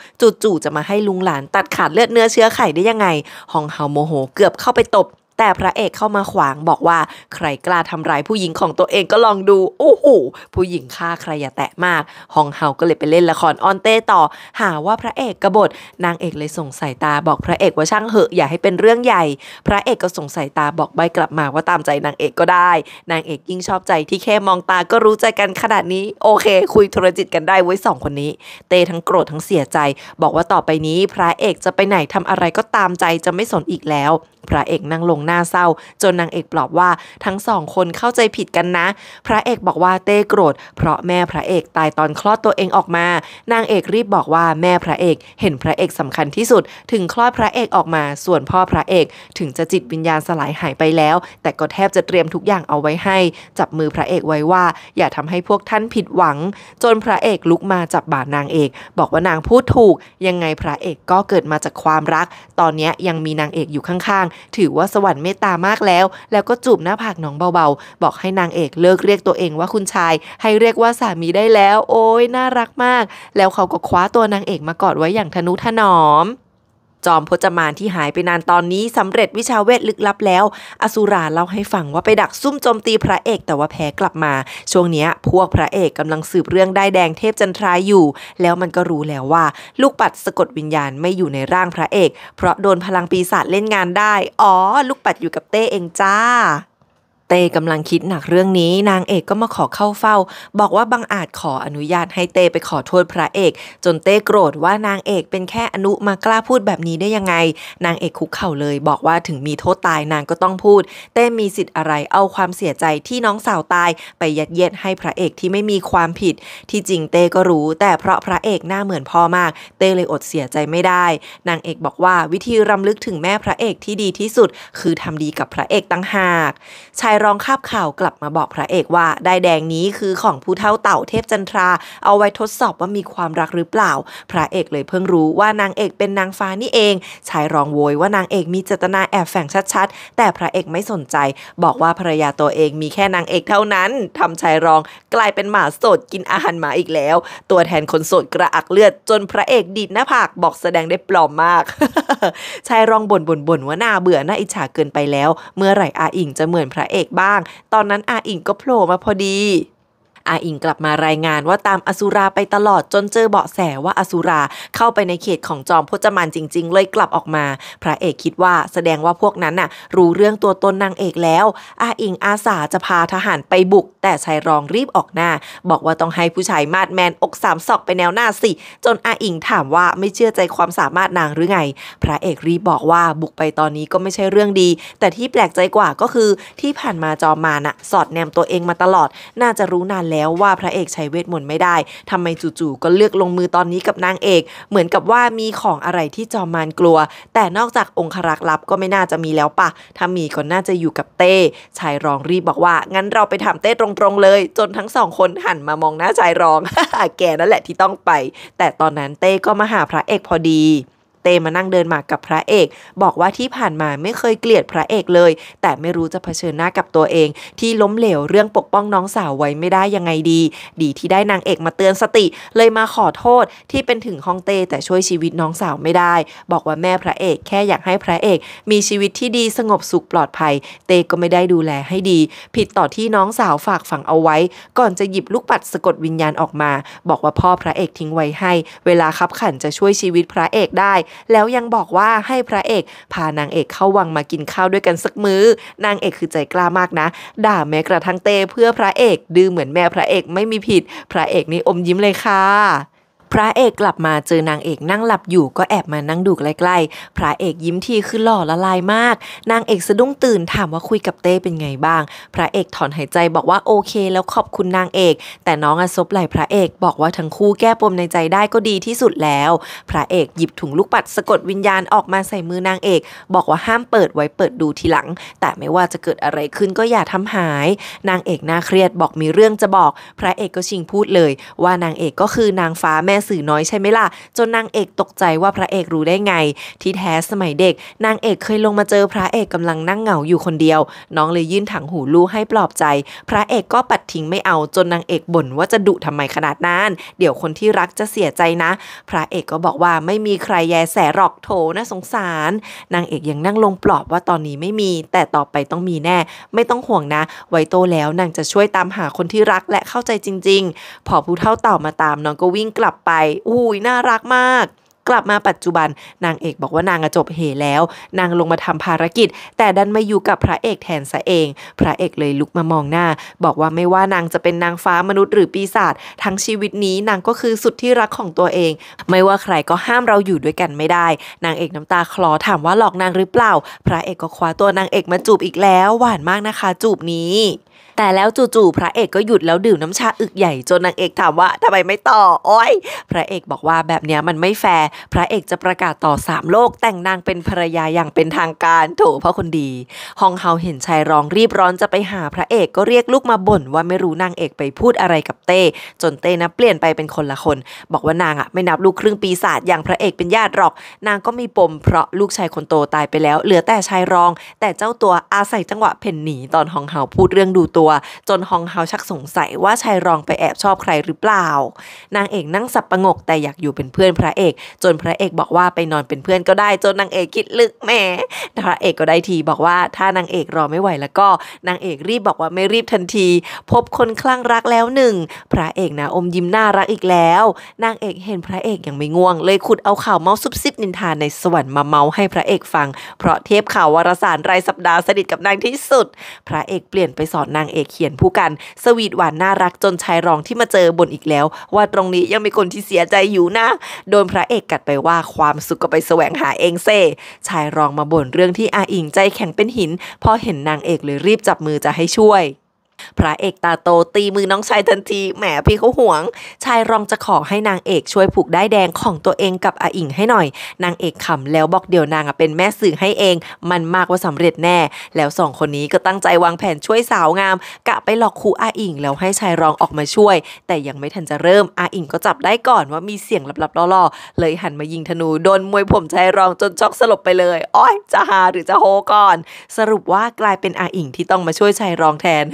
จู่ๆจะมาให้ลุงหลานตัดขาดเลือดเนื้อเชื้อไข่ได้ยังไงฮองเฮาโมโหเกือบเข้าไปตบแต่พระเอกเข้ามาขวางบอกว่าใครกล้าทำร้ายผู้หญิงของตัวเองก็ลองดูโอ้โหผู้หญิงฆ่าใครอย่าแตะมากฮองเฮาก็เลยไปเล่นละครออนเต้ต่อ หาว่าพระเอกกบฏ นางเอกเลยส่งสายตาบอกพระเอกว่าช่างเหอะอย่าให้เป็นเรื่องใหญ่ พระเอกก็ส่งสายตาบอกใบกลับมาว่าตามใจนางเอกก็ได้ นางเอกยิ่งชอบใจที่แค่มองตาก็รู้ใจกันขนาดนี้ โอเค คุยธุรจิตกันได้ไว้สองคนนี้ เตทั้งโกรธทั้งเสียใจ บอกว่าต่อไปนี้ พระเอกจะไปไหนทำอะไรก็ตามใจจะไม่สนอีกแล้วพระเอกนั่งลงหน้าเศร้าจนนางเอกปลอบว่าทั้งสองคนเข้าใจผิดกันนะ พระเอกบอกว่าเต้โกรธเพราะแม่พระเอกตายตอนคลอดตัวเองออกมา นางเอกรีบบอกว่าแม่พระเอกเห็นพระเอกสำคัญที่สุด ถึงคลอดพระเอกออกมาส่วนพ่อพระเอกถึงจะจิตวิญญาณสลายหายไปแล้ว แต่ก็แทบจะเตรียมทุกอย่างเอาไว้ให้ จับมือพระเอกไว้ว่า อย่าทำให้พวกท่านผิดหวัง จนพระเอกลุกมาจับบ่านางเอก บอกว่านางพูดถูก ยังไงพระเอกก็เกิดมาจากความรัก ตอนนี้ยังมีนางเอกอยู่ข้างถือว่าสวรรค์เมตตามากแล้ว แล้วก็จูบหน้าผากน้องเบาๆ บอกให้นางเอกเลิกเรียกตัวเองว่าคุณชาย ให้เรียกว่าสามีได้แล้ว โอ้ยน่ารักมาก แล้วเขาก็คว้าตัวนางเอกมากอดไว้อย่างทนุถนอมจอมพจมานที่หายไปนานตอนนี้สำเร็จวิชาเวทลึกลับแล้ว อสุราเล่าให้ฟังว่าไปดักซุ่มโจมตีพระเอกแต่ว่าแพ้กลับมา ช่วงนี้พวกพระเอกกำลังสืบเรื่องได้แดงเทพจันทรายอยู่ แล้วมันก็รู้แล้วว่า ลูกปัดสะกดวิญญาณไม่อยู่ในร่างพระเอก เพราะโดนพลังปีศาจเล่นงานได้ อ๋อ ลูกปัดอยู่กับเต้เองจ้าเต้กำลังคิดหนักเรื่องนี้ นางเอกก็มาขอเข้าเฝ้า บอกว่าบางอาจขออนุญาตให้เต้ไปขอโทษพระเอก จนเต้โกรธว่านางเอกเป็นแค่อนุมากล้าพูดแบบนี้ได้ยังไง นางเอกคุกเข่าเลย บอกว่าถึงมีโทษตายนางก็ต้องพูด เต้มีสิทธิ์อะไรเอาความเสียใจที่น้องสาวตายไปยัดเยียดให้พระเอกที่ไม่มีความผิด ที่จริงเต้ก็รู้ แต่เพราะพระเอกหน้าเหมือนพ่อมาก เต้เลยอดเสียใจไม่ได้ นางเอกบอกว่าวิธีรำลึกถึงแม่พระเอกที่ดีที่สุด คือทำดีกับพระเอกตั้งหากชายร้องคาบข่าวกลับมาบอกพระเอกว่าได้แดงนี้คือของผู้เท่าเต่าเทพจันทรา เอาไว้ทดสอบว่ามีความรักหรือเปล่า พระเอกเลยเพิ่งรู้ว่านางเอกเป็นนางฟ้านี่เอง ชายร้องโวยว่านางเอกมีเจตนาแอบแฝงชัดๆ แต่พระเอกไม่สนใจ บอกว่าภรรยาตัวเองมีแค่นางเอกเท่านั้น ทำชายร้องกลายเป็นหมาสดกินอาหารหมาอีกแล้ว ตัวแทนคนสดกระอักเลือดจนพระเอกดีดหน้าผากบอกแสดงได้ปลอมมาก ชายร้องบ่นบ่นบ่นว่าหน้าเบื่อหน้าอิจฉาเกินไปแล้ว เมื่อไหร่อาอิงจะเหมือนพระเอกบ้าง ตอนนั้นอาอิงก็โผล่มาพอดีอาอิงกลับมารายงานว่าตามอสุราไปตลอดจนเจอเบาะแสว่าอสุราเข้าไปในเขตของจอมพจมานจริงๆ เลยกลับออกมา พระเอกคิดว่าแสดงว่าพวกนั้นน่ะ รู้เรื่องตัวตนนางเอกแล้ว อาอิงอาสาจะพาทหารไปบุก แต่ชายรองรีบออกหน้า บอกว่าต้องให้ผู้ชายมาดแมนอกสามศอกไปแนวหน้าสิ จนอาอิงถามว่าไม่เชื่อใจความสามารถนางหรือไง พระเอกรีบบอกว่าบุกไปตอนนี้ก็ไม่ใช่เรื่องดี แต่ที่แปลกใจกว่าก็คือที่ผ่านมาจอมมานะ่ะ สอดแนมตัวเองมาตลอดน่าจะรู้นานแล้วว่าพระเอกใช้เวทมนต์ไม่ได้ ทำไมจู่ๆ ก็เลือกลงมือตอนนี้กับนางเอก เหมือนกับว่ามีของอะไรที่จอมานกลัว แต่นอกจากองครักษ์ลับก็ไม่น่าจะมีแล้วปะถ้ามีก็น่าจะอยู่กับเต้ ชายรองรีบบอกว่า งั้นเราไปถามเต้ตรงๆ เลย จนทั้งสองคนหันมามองหน้าชายรอง แกนั่นแหละที่ต้องไป แต่ตอนนั้นเต้ก็มาหาพระเอกพอดีเตมานั่งเดินหมากกับพระเอก บอกว่าที่ผ่านมาไม่เคยเกลียดพระเอกเลย แต่ไม่รู้จะเผชิญหน้ากับตัวเอง ที่ล้มเหลวเรื่องปกป้องน้องสาวไว้ไม่ได้ยังไงดี ดีที่ได้นางเอกมาเตือนสติ เลยมาขอโทษ ที่เป็นถึงฮองเต้แต่ช่วยชีวิตน้องสาวไม่ได้ บอกว่าแม่พระเอกแค่อยากให้พระเอก มีชีวิตที่ดีสงบสุขปลอดภัย เต้ก็ไม่ได้ดูแลให้ดี ผิดต่อที่น้องสาวฝากฝังเอาไว้ ก่อนจะหยิบลูกปัดสะกดวิญญาณออกมา บอกว่าพ่อพระเอกทิ้งไว้ให้ เวลาคับขันจะช่วยชีวิตพระเอกได้แล้วยังบอกว่าให้พระเอกพานางเอกเข้าวังมากินข้าวด้วยกันสักมือ้อนางเอกคือใจกล้ามากนะ ด่าแม้กระทั่งเต้เพื่อพระเอก ดื้อเหมือนแม่พระเอกไม่มีผิด พระเอกนี่อมยิ้มเลยค่ะพระเอกกลับมาเจอนางเอกนั่งหลับอยู่ก็แอบมานั่งดูใกล้ๆ พระเอกยิ้มทีคือหล่อละลายมาก นางเอกสะดุ้งตื่นถามว่าคุยกับเต้เป็นไงบ้าง พระเอกถอนหายใจบอกว่าโอเคแล้วขอบคุณนางเอก แต่น้องอซบไหลพระเอกบอกว่าทั้งคู่แก้ปมในใจได้ก็ดีที่สุดแล้ว พระเอกหยิบถุงลูกปัดสะกดวิญญาณออกมาใส่มือนางเอกบอกว่าห้ามเปิดไว้เปิดดูทีหลังแต่ไม่ว่าจะเกิดอะไรขึ้นก็อย่าทำหาย นางเอกน่าเครียดบอกมีเรื่องจะบอก พระเอกก็ชิงพูดเลยว่านางเอกก็คือนางฟ้าแม่สื่อน้อยใช่ไหมล่ะ จนนางเอกตกใจว่าพระเอกรู้ได้ไงที่แท้สมัยเด็ก นางเอกเคยลงมาเจอพระเอกกำลังนั่งเหงาอยู่คนเดียว น้องเลยยื่นถังหูลูให้ปลอบใจ พระเอกก็ปัดทิ้งไม่เอาจนนางเอกบ่นว่าจะดุทำไมขนาดนั้นเดี๋ยวคนที่รักจะเสียใจนะ พระเอกก็บอกว่าไม่มีใครแยแสหรอกโถน่าสงสารนางเอกยังนั่งลงปลอบว่าตอนนี้ไม่มี แต่ต่อไปต้องมีแน่ ไม่ต้องห่วงนะ ไวโตแล้วนางจะช่วยตามหาคนที่รักและเข้าใจจริง ๆ พอผู้เท่าเต่ามาตามน้องก็วิ่งกลับไปอุ้ยน่ารักมาก กลับมาปัจจุบัน นางเอกบอกว่านางจบเหแล้ว นางลงมาทำภารกิจ แต่ดันมาอยู่กับพระเอกแทนซะเอง พระเอกเลยลุกมามองหน้า บอกว่าไม่ว่านางจะเป็นนางฟ้ามนุษย์หรือปีศาจทั้งชีวิตนี้นางก็คือสุดที่รักของตัวเอง ไม่ว่าใครก็ห้ามเราอยู่ด้วยกันไม่ได้ นางเอกน้ำตาคลอถามว่าหลอกนางหรือเปล่า พระเอกก็คว้าตัวนางเอกมาจูบอีกแล้ว หวานมากนะคะ จูบนี้แต่แล้วจู่ๆพระเอกก็หยุดแล้วดื่มน้ำชาอึกใหญ่ จนนางเอกถามว่าทำไมไม่ต่อโอ้ยพระเอกบอกว่าแบบเนี้ยมันไม่แฟร์พระเอกจะประกาศต่อสามโลกแต่งนางเป็นภรรยาอย่างเป็นทางการโถพ่อคนดีฮองเฮาเห็นชายร้องรีบร้อนจะไปหาพระเอกก็เรียกลูกมาบ่นว่าไม่รู้นางเอกไปพูดอะไรกับเต้ จนเต้นะเปลี่ยนไปเป็นคนละคน บอกว่านางอะไม่นับลูกครึ่งปีศาจอย่างพระเอกเป็นญาติหรอก นางก็มีปมเพราะลูกชายคนโตตายไปแล้ว เหลือแต่ชายรอง แต่เจ้าตัวอาศัยจังหวะเพ่นหนีตอนฮองเฮาพูดเรื่องดูตัวจนฮองเฮาชักสงสัยว่าชายรองไปแอบชอบใครหรือเปล่า นางเอกนั่งสับประงกแต่อยากอยู่เป็นเพื่อนพระเอก จนพระเอกบอกว่าไปนอนเป็นเพื่อนก็ได้ จนนางเอกคิดลึกแหมพระเอกก็ได้ทีบอกว่าถ้านางเอกรอไม่ไหวแล้วก็ นางเอกรีบบอกว่าไม่รีบทันที พบคนคลั่งรักแล้วหนึ่ง พระเอกนะอมยิ้มน่ารักอีกแล้ว นางเอกเห็นพระเอกอย่างไม่ง่วงเลยขุดเอาข่าวเมาซุบซิบนินทาในสวรรค์มาเมาให้พระเอกฟัง เพราะเทพข่าววารสารรายสัปดาห์สนิทกับนางที่สุด พระเอกเปลี่ยนไปสอนนางเอกเขียนผู้กัน สวีทหวานน่ารักจนชายรองที่มาเจอบนอีกแล้ว ว่าตรงนี้ยังมีคนที่เสียใจอยู่นะ โดนพระเอกกัดไปว่าความสุขก็ไปแสวงหาเองเซ่ชายรองมาบ่นเรื่องที่อาอิงใจแข็งเป็นหินพอเห็นนางเอกเลยรีบจับมือจะให้ช่วยพระเอกตาโตตีมือน้องชายทันทีแหมพี่เขาห่วงชายรองจะขอให้นางเอกช่วยผูกได้แดงของตัวเองกับอาอิงให้หน่อย นางเอกขำแล้วบอกเดี๋ยวนางเป็นแม่สื่อให้เอง มันมากว่าสำเร็จแน่ แล้วสองคนนี้ก็ตั้งใจวางแผนช่วยสาวงามกะไปหลอกครูอาอิงแล้วให้ชายรองออกมาช่วย แต่ยังไม่ทันจะเริ่มอาอิงก็จับได้ก่อนว่ามีเสียงลับๆล่อๆ เลยหันมายิงธนูโดนมวยผมชายรองจนช็อกสลบไปเลยอ้อยจะหาหรือจะโฮก่อน สรุปว่ากลายเป็นอาอิงที่ต้องมาช่วยชายรองแทน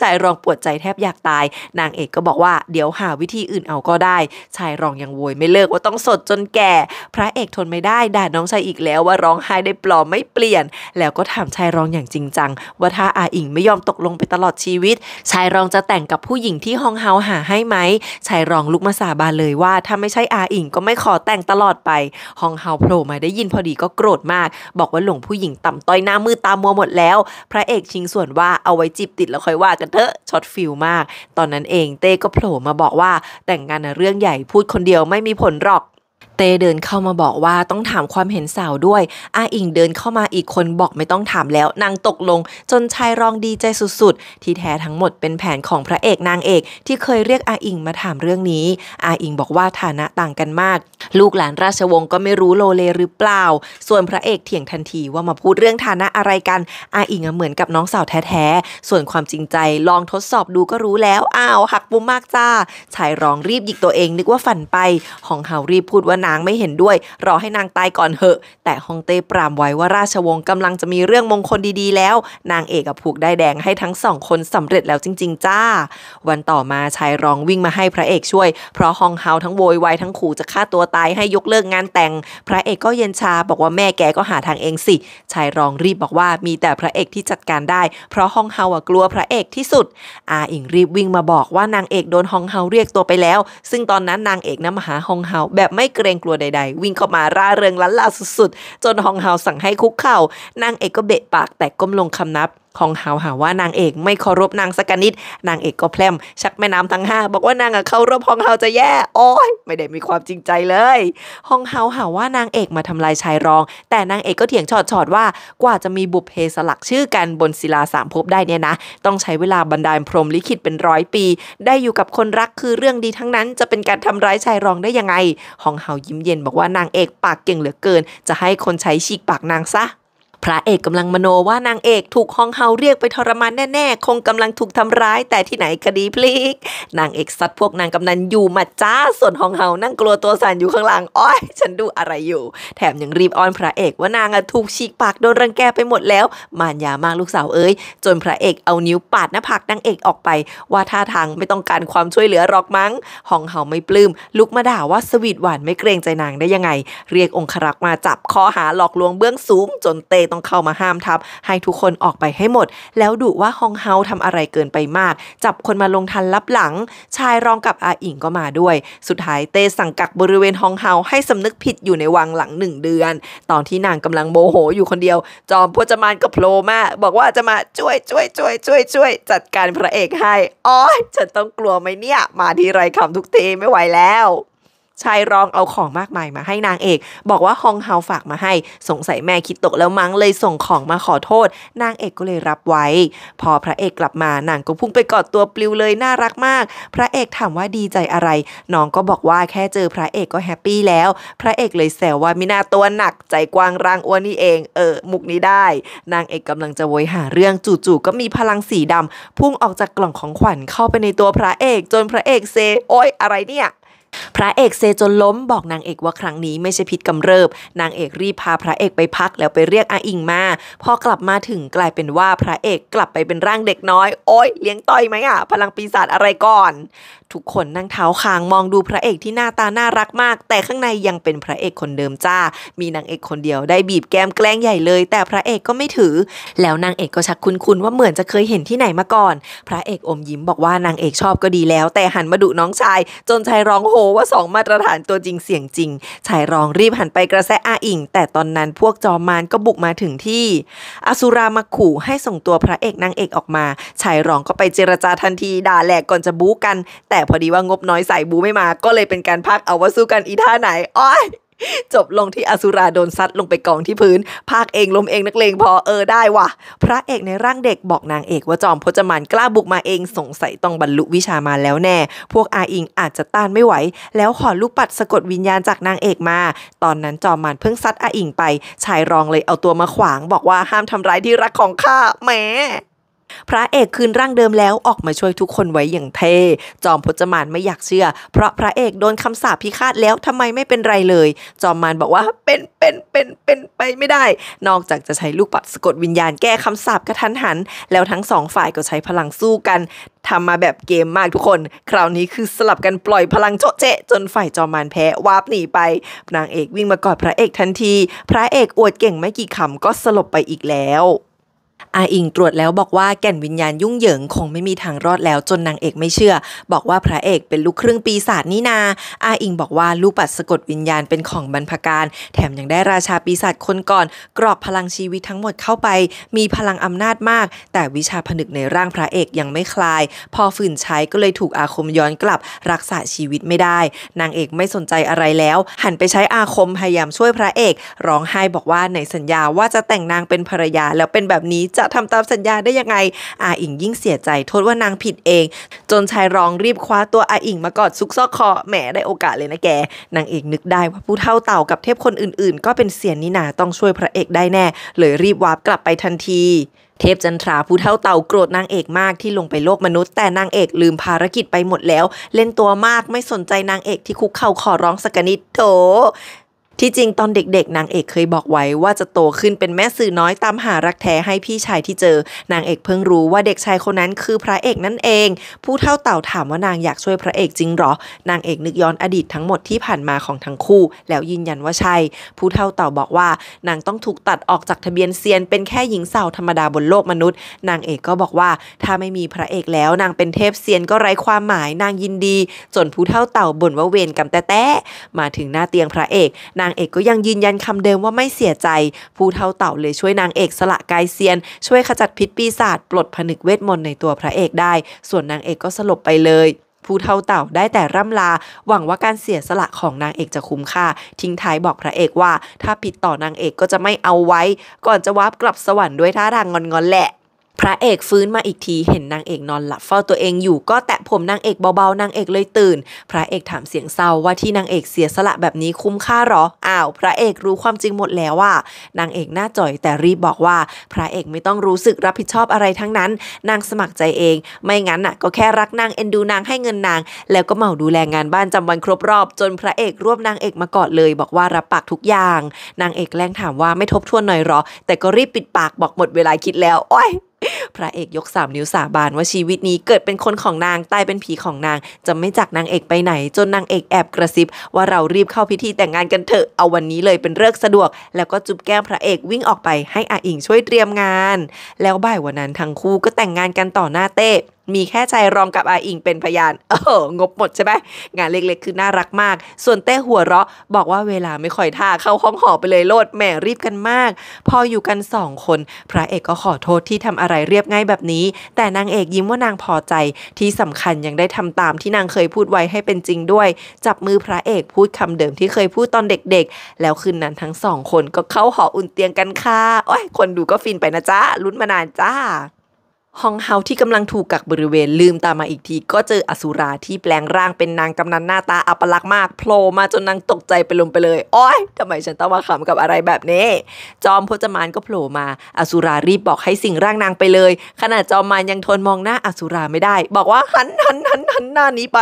ชายรองปวดใจแทบอยากตาย นางเอกก็บอกว่า เดี๋ยวหาวิธีอื่นเอาก็ได้ ชายรองยังโวยไม่เลิกว่าต้องสดจนแก่ พระเอกทนไม่ได้ด่าน้องชายอีกแล้วว่าร้องไห้ได้ปลอมไม่เปลี่ยน แล้วก็ถามชายรองอย่างจริงจัง ว่าถ้าอาอิงไม่ยอมตกลงไปตลอดชีวิต ชายรองจะแต่งกับผู้หญิงที่ฮองเฮาหาให้ไหม ชายรองลุกมาสาบานเลยว่า ถ้าไม่ใช่อาอิงก็ไม่ขอแต่งตลอดไปฮองเฮาโผล่มาได้ยินพอดีก็โกรธมากบอกว่าหลงผู้หญิงต่ำต้อยหน้ามือตามัวหมดแล้ว พระเอกชิงส่วนว่าเอาไว้จีบติดแล้วค่อยว่าากันเถอะช็อตฟิลมาก ตอนนั้นเองเต้ก็โผล่มาบอกว่า แต่งงานนะเรื่องใหญ่พูดคนเดียวไม่มีผลหรอกเต้เดินเข้ามาบอกว่าต้องถามความเห็นสาวด้วยอาอิงเดินเข้ามาอีกคนบอกไม่ต้องถามแล้วนางตกลง จนชายรองดีใจสุดๆ ที่แท้ทั้งหมดเป็นแผนของพระเอกนางเอกที่เคยเรียกอาอิงมาถามเรื่องนี้อาอิงบอกว่าฐานะต่างกันมาก ลูกหลานราชวงศ์ก็ไม่รู้โลเลหรือเปล่า ส่วนพระเอกเถียงทันทีว่ามาพูดเรื่องฐานะอะไรกันอาอิงเหมือนกับน้องสาวแท้ๆส่วนความจริงใจลองทดสอบดูก็รู้แล้วอ้าวหักปุมมากจ้าชายรองรีบหยิกตัวเอง นึกว่าฝันไป ของเฮารีบพูดว่านาางไม่เห็นด้วยรอให้นางตายก่อนเหอะ แต่ฮองเต้ปรามไว้ว่าราชวงศ์กำลังจะมีเรื่องมงคลดีๆ แล้ว นางเอกกับผูกได้แดงให้ทั้งสองคนสำเร็จแล้วจริง ๆ จ้า วันต่อมาชายรองวิ่งมาให้พระเอกช่วย เพราะฮองเฮาทั้งโวยวายทั้งขู่จะฆ่าตัวตายให้ยกเลิกงานแต่ง พระเอกก็เย็นชาบอกว่าแม่แกก็หาทางเองสิ ชายรองรีบบอกว่ามีแต่พระเอกที่จัดการได้ เพราะฮองเฮาอะกลัวพระเอกที่สุดอาอิงรีบวิ่งมาบอกว่านางเอกโดนฮองเฮาเรียกตัวไปแล้ว ซึ่งตอนนั้นนางเอกนะมาหาฮองเฮาแบบไม่เกรงรงกลัวใดๆวิ่งเข้ามาร่าเริงลันลาสุดๆจนฮองเฮาสั่งให้คุกเข่านางเอกก็เบะปากแต่ก้มลงคำนับของหาวหาว่านางเอกไม่เคารพนางสกนิดนางเอกก็แพร่มชักแม่น้ำทั้งห้าบอกว่านางอะเคารพ้องเฮาจะแย่โอ้ยไม่ได้มีความจริงใจเลย้องเฮาหาว่านางเอกมาทำลายชายรอง แต่นางเอกก็เถียงชอดๆว่ากว่าจะมีบุพเพสลักชื่อกันบนศิลาสามภพได้เนี่ยนะ ต้องใช้เวลาบรรดาลพรมลิขิตเป็นร้อยปี ได้อยู่กับคนรักคือเรื่องดีทั้งนั้นจะเป็นการทำร้ายชายรองได้ยังไง้องเฮายิ้มเย็นบอกว่านางเอกปากเก่งเหลือเกิน จะให้คนใช้ฉีกปากนางซะพระเอกกำลังมโนว่านางเอกถูกฮองเฮาเรียกไปทรมานแน่ๆคงกำลังถูกทำร้ายแต่ที่ไหนคดีพลิกนางเอกสั์พวกนางกำนันอยู่มาจ้าส่วนฮองเฮานั่งกลัวตัวสั่นอยู่ข้างหลังอ้อยฉันดูอะไรอยู่ แถมยังรีบอ้อนพระเอกว่านางอะถูกฉีกปากโดนรังแกไปหมดแล้วมานยามากลูกสาวเอ้ยจนพระเอกเอานิ้วปาดหน้าผากนางเอกออกไป ว่าท่าทางไม่ต้องการความช่วยเหลือหรอกมั้งฮองเฮาไม่ปลืม้มลุกมาด่าว่าสวีทหวานไม่เกรงใจนางได้ยังไง เรียกองครักษ์มาจับข้อหาหลอกลวงเบื้องสูงจนเตต้องเข้ามาห้ามทับให้ทุกคนออกไปให้หมด แล้วดุว่าฮองเฮาทำอะไรเกินไปมาก จับคนมาลงทันลับหลังชายรองกับอาอิงก็มาด้วย สุดท้ายเตสั่งกักบริเวณฮองเฮาให้สำนึกผิดอยู่ในวังหลังหนึ่งเดือน ตอนที่นางกำลังโมโหอยู่คนเดียว จอมพจมานก็โผล่มาบอกว่าจะมาช่วย ช่วยช่วยช่วยช่วยจัดการพระเอกให้อ๋อฉันต้องกลัวไหมเนี่ยมาทีไรคำทุกทีไม่ไหวแล้วชายรองเอาของมากมายมาให้นางเอก บอกว่าฮองเฮาฝากมาให้ สงสัยแม่คิดตกแล้วมั้งเลยส่งของมาขอโทษ นางเอกก็เลยรับไว้ พอพระเอกกลับมานางก็พุ่งไปกอดตัวปลิวเลยน่ารักมาก พระเอกถามว่าดีใจอะไร น้องก็บอกว่าแค่เจอพระเอกก็แฮปปี้แล้ว พระเอกเลยแซวว่ามินาตัวหนักใจกว้างรัางอ้วนนี่เองเออ มุกนี้ได้ นางเอกกำลังจะโวยหาเรื่องจู่ๆก็มีพลังสีดำ พุ่งออกจากกล่องของขวัญเข้าไปในตัวพระเอก จนพระเอกเซโอ้ยอะไรเนี่ยพระเอกเซจนล้มบอกนางเอกว่าครั้งนี้ไม่ใช่พิษกำเริบ นางเอกรีบพาพระเอกไปพักแล้วไปเรียกอาอิงมาพอกลับมาถึงกลายเป็นว่าพระเอกกลับไปเป็นร่างเด็กน้อย โอ๊ย เลี้ยงต่อยไหมอ่ะ พลังปีศาจอะไรก่อนทุกคนนั่งเท้าคางมองดูพระเอกที่หน้าตาน่ารักมาก แต่ข้างในยังเป็นพระเอกคนเดิมจ้า มีนางเอกคนเดียวได้บีบแก้มแกล้งใหญ่เลย แต่พระเอกก็ไม่ถือ แล้วนางเอกก็ชักคุ้นๆว่าเหมือนจะเคยเห็นที่ไหนมาก่อน พระเอกอมยิ้มบอกว่านางเอกชอบก็ดีแล้ว แต่หันมาดุน้องชาย จนชายร้องโหว่าสองมาตรฐานตัวจริงเสียงจริงชายร้องรีบหันไปกระแะอาอิ่งแต่ตอนนั้นพวกจอมมารก็บุกมาถึงที่ อสุรามาขู่ให้ส่งตัวพระเอกนางเอกออกมาชายร้องก็ไปเจรจาทันทีด่าแหลกก่อนจะบู๊กัน แต่พอดีว่างบน้อยใส่บูไม่มา ก็เลยเป็นการพักเอาว่าสู้กันอีท่าไหนอ้อยจบลงที่อสุราโดนซัดลงไปกองที่พื้น ภาคเองล้มเองนักเลงพอเออได้วะพระเอกในร่างเด็กบอกนางเอกว่าจอมพจมานกล้าบุกมาเองสงสัยต้องบรรลุวิชามาแล้วแน่ พวกอาอิงอาจจะต้านไม่ไหว แล้วขอลูกปัด สะกดวิญญาณจากนางเอกมาตอนนั้นจอมมานเพิ่งซัดอาอิงไป ชายรองเลยเอาตัวมาขวางบอกว่าห้ามทำร้ายที่รักของข้าแหมพระเอกคืนร่างเดิมแล้วออกมาช่วยทุกคนไว้อย่างเท จอมพจมานไม่อยากเชื่อ เพราะพระเอกโดนคำสาปพิฆาตแล้วทำไมไม่เป็นไรเลย จอมมานบอกว่าเป็นเป็นเป็นเป็นไปไม่ได้ นอกจากจะใช้ลูกปัดสะกดวิญญาณแก้คำสาปกระทันหัน แล้วทั้งสองฝ่ายก็ใช้พลังสู้กันทำมาแบบเกมมากทุกคน คราวนี้คือสลับกันปล่อยพลังโจ๊ะเจ๊จนฝ่ายจอมมานแพ้วาปหนีไปนางเอกวิ่งมากอดพระเอกทันที พระเอกอวดเก่งไม่กี่คำก็สลบไปอีกแล้วอาอิงตรวจแล้วบอกว่าแก่นวิญญาณยุ่งเหยิงคงไม่มีทางรอดแล้วจนนางเอกไม่เชื่อ บอกว่าพระเอกเป็นลูกครึ่งปีศาจนี่นา อาอิงบอกว่าลูกปัดสะกดวิญญาณเป็นของบรรพการแถมยังได้ราชาปีศาจคนก่อน กรอบพลังชีวิตทั้งหมดเข้าไป มีพลังอำนาจมาก แต่วิชาผนึกในร่างพระเอกยังไม่คลาย พอฝืนใช้ก็เลยถูกอาคมย้อนกลับ รักษาชีวิตไม่ได้ นางเอกไม่สนใจอะไรแล้ว หันไปใช้อาคมพยายามช่วยพระเอก ร้องไห้บอกว่าในสัญญาว่าจะแต่งนางเป็นภรรยาแล้วเป็นแบบนี้จะะทำตามสัญญาได้ยังไงอาอิงยิ่งเสียใจโทษว่านางผิดเอง จนชายรองรีบคว้าตัวอาอิงมากอดซุกซอกคอแหมได้โอกาสเลยนะแกนางเอกนึกได้ว่าผู้เท่าเต่ากับเทพคนอื่นๆ ก็เป็นเสียนนี่นาต้องช่วยพระเอกได้แน่ เลยรีบวาร์ปกลับไปทันที เทพจันทราผู้เท่าเต่าโกรธนางเอกมากที่ลงไปโลกมนุษย์ แต่นางเอกลืมภารกิจไปหมดแล้ว เล่นตัวมากไม่สนใจนางเอกที่คุกเข่าขอร้องสักนิดโถที่จริงตอนเด็ก ๆ นางเอกเคยบอกไว้ว่าจะโตขึ้นเป็นแม่สื่อน้อยตามหารักแท้ให้พี่ชายที่เจอ นางเอกเพิ่งรู้ว่าเด็กชายคนนั้นคือพระเอกนั่นเอง ผู้เท่าเต่าถามว่านางอยากช่วยพระเอกจริงหรอ นางเอกนึกย้อนอดีตทั้งหมดที่ผ่านมาของทั้งคู่ แล้วยืนยันว่าใช่ ผู้เท่าเต่าบอกว่านางต้องถูกตัดออกจากทะเบียนเซียนเป็นแค่หญิงสาวธรรมดาบนโลกมนุษย์ นางเอกก็บอกว่า ถ้าไม่มีพระเอกแล้วนางเป็นเทพเซียนก็ไร้ความหมายนางยินดีจนผู้เท่าเต่าบ่นว่าเวรกรรมแต่แต่มาถึงหน้าเตียงพระเอกนางางเอกก็ยังยืนยันคำเดิมว่าไม่เสียใจ ผู้เท่าเต่าเลยช่วยนางเอกสละกายเซียน ช่วยขจัดพิษปีศาจปลดผนึกเวทมนต์ในตัวพระเอกได้ ส่วนนางเอกก็สลบไปเลยผู้เท่าเต่าได้แต่ร่ำลา หวังว่าการเสียสละของนางเอกจะคุ้มค่า ทิ้งท้ายบอกพระเอกว่า ถ้าผิดต่อนางเอกก็จะไม่เอาไว้ ก่อนจะวาร์ปกลับสวรรค์ด้วยท่าทางงอนๆแหละพระเอกฟื้นมาอีกทีเห็นนางเอกนอนหลับเฝ้าตัวเองอยู่ก็แตะผมนางเอกเบาๆนางเอกเลยตื่น พระเอกถามเสียงเศร้าว่าที่นางเอกเสียสละแบบนี้คุ้มค่าหรออ้าว พระเอกรู้ความจริงหมดแล้วว่านางเอกหน้าจ่อย แต่รีบบอกว่าพระเอกไม่ต้องรู้สึกรับผิดชอบอะไรทั้งนั้น นางสมัครใจเอง ไม่งั้นน่ะ ก็แค่รักนาง เอ็นดูนางให้เงินนาง แล้วก็เหมาดูแลงานบ้านจำวันครบรอบ จนพระเอกรวบนางเอกมากอดเลย บอกว่ารับปากทุกอย่าง นางเอกแกล้งถามว่าไม่ทบทวนหน่อยหรอ แต่ก็รีบปิดปากบอกหมดเวลาคิดแล้วโอ้ยพระเอกยกสามนิ้วสาบานว่าชีวิตนี้เกิดเป็นคนของนางตายเป็นผีของนาง จะไม่จากนางเอกไปไหน จนนางเอกแอบกระซิบ ว่าเรารีบเข้าพิธีแต่งงานกันเถอะเอาวันนี้เลยเป็นเลิกสะดวก แล้วก็จุบแก้มพระเอกวิ่งออกไปให้อาอิงช่วยเตรียมงาน แล้วบ่ายวันนั้นทั้งคู่ก็แต่งงานกันต่อหน้าเต้มีแค่ใจรองกับอาอิงเป็นพยานเออ งบหมดใช่ไหมงานเล็กๆ คือน่ารักมาก ส่วนเต้หัวเราะ บอกว่าเวลาไม่ค่อยท่า เข้าห้องหอไปเลยโลดแหมรีบกันมาก พออยู่กันสองคน พระเอกก็ขอโทษที่ทำอะไรเรียบง่ายแบบนี้ แต่นางเอกยิ้มว่านางพอใจ ที่สำคัญยังได้ทำตามที่นางเคยพูดไว้ให้เป็นจริงด้วย จับมือพระเอกพูดคำเดิมที่เคยพูดตอนเด็ก ๆ แล้วคืนนั้นทั้งสองคนก็เข้าหออุ่นเตียงกันค่ะโอ้ยคนดูก็ฟินไปนะจ๊ะลุ้นมานานจ้าฮองเฮาที่กำลังถูกกักบริเวณลืมตามาอีกที ก็เจออสุราที่แปลงร่างเป็นนางกำนันหน้าตาอัปลักษณ์มากโผล่มาจนนางตกใจไปลมไปเลยโอ๊ยทำไมฉันต้องมาขำกับอะไรแบบนี้ จอมพจมานก็โผล่มา อสุรารีบบอกให้สิ่งร่างนางไปเลย ขณะจอมมานยังทนมองหน้าอสุราไม่ได้ บอกว่าหันหันหันหันหน้านี้ไป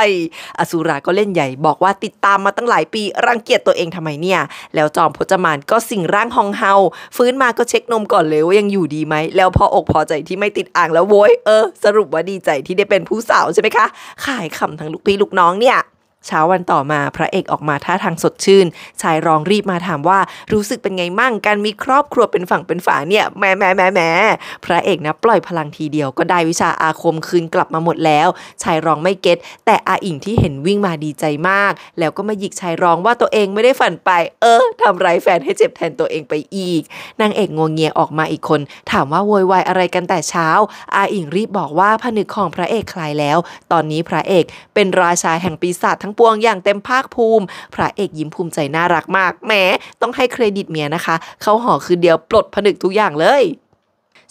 อสุราก็เล่นใหญ่ บอกว่าติดตามมาตั้งหลายปีรังเกียจตัวเองทำไมเนี่ย แล้วจอมพจมานก็สิ่งร่างฮองเฮาฟื้นมาก็เช็คนมก่อนเลยว่ายังอยู่ดีไหมแล้วพออกพอใจที่ไม่ติดอ่างแล้วแล้วโว้ยเออสรุปว่าดีใจที่ได้เป็นผู้สาวใช่ไหมคะ ขายคำทั้งลูกพี่ลูกน้องเนี่ยเช้าวันต่อมา พระเอกออกมาท่าทางสดชื่น ชายรองรีบมาถามว่ารู้สึกเป็นไงมั่ง การมีครอบครัวเป็นฝั่งเป็นฝาเนี่ยแม่แม่แม่แมมพระเอกนะปล่อยพลังทีเดียวก็ได้วิชาอาคมคืนกลับมาหมดแล้วชายรองไม่เก็ตแต่อาอิ่งที่เห็นวิ่งมาดีใจมาก แล้วก็มาหยิกชายรองว่าตัวเองไม่ได้ฝันไป เออทำไรแฟนให้เจ็บแทนตัวเองไปอีกนางเอกงวงเงียออกมาอีกคน ถามว่าโวยวายอะไรกันแต่เช้า อาอิ่งรีบบอกว่าผนึกของพระเอกคลายแล้ว ตอนนี้พระเอกเป็นราชาแห่งปีศาจทั้งทั้งปวงอย่างเต็มภาคภูมิ พระเอกยิ้มภูมิใจน่ารักมากแหมต้องให้เครดิตเมียนะคะ เขาห่อคือเดียวปลดผนึกทุกอย่างเลย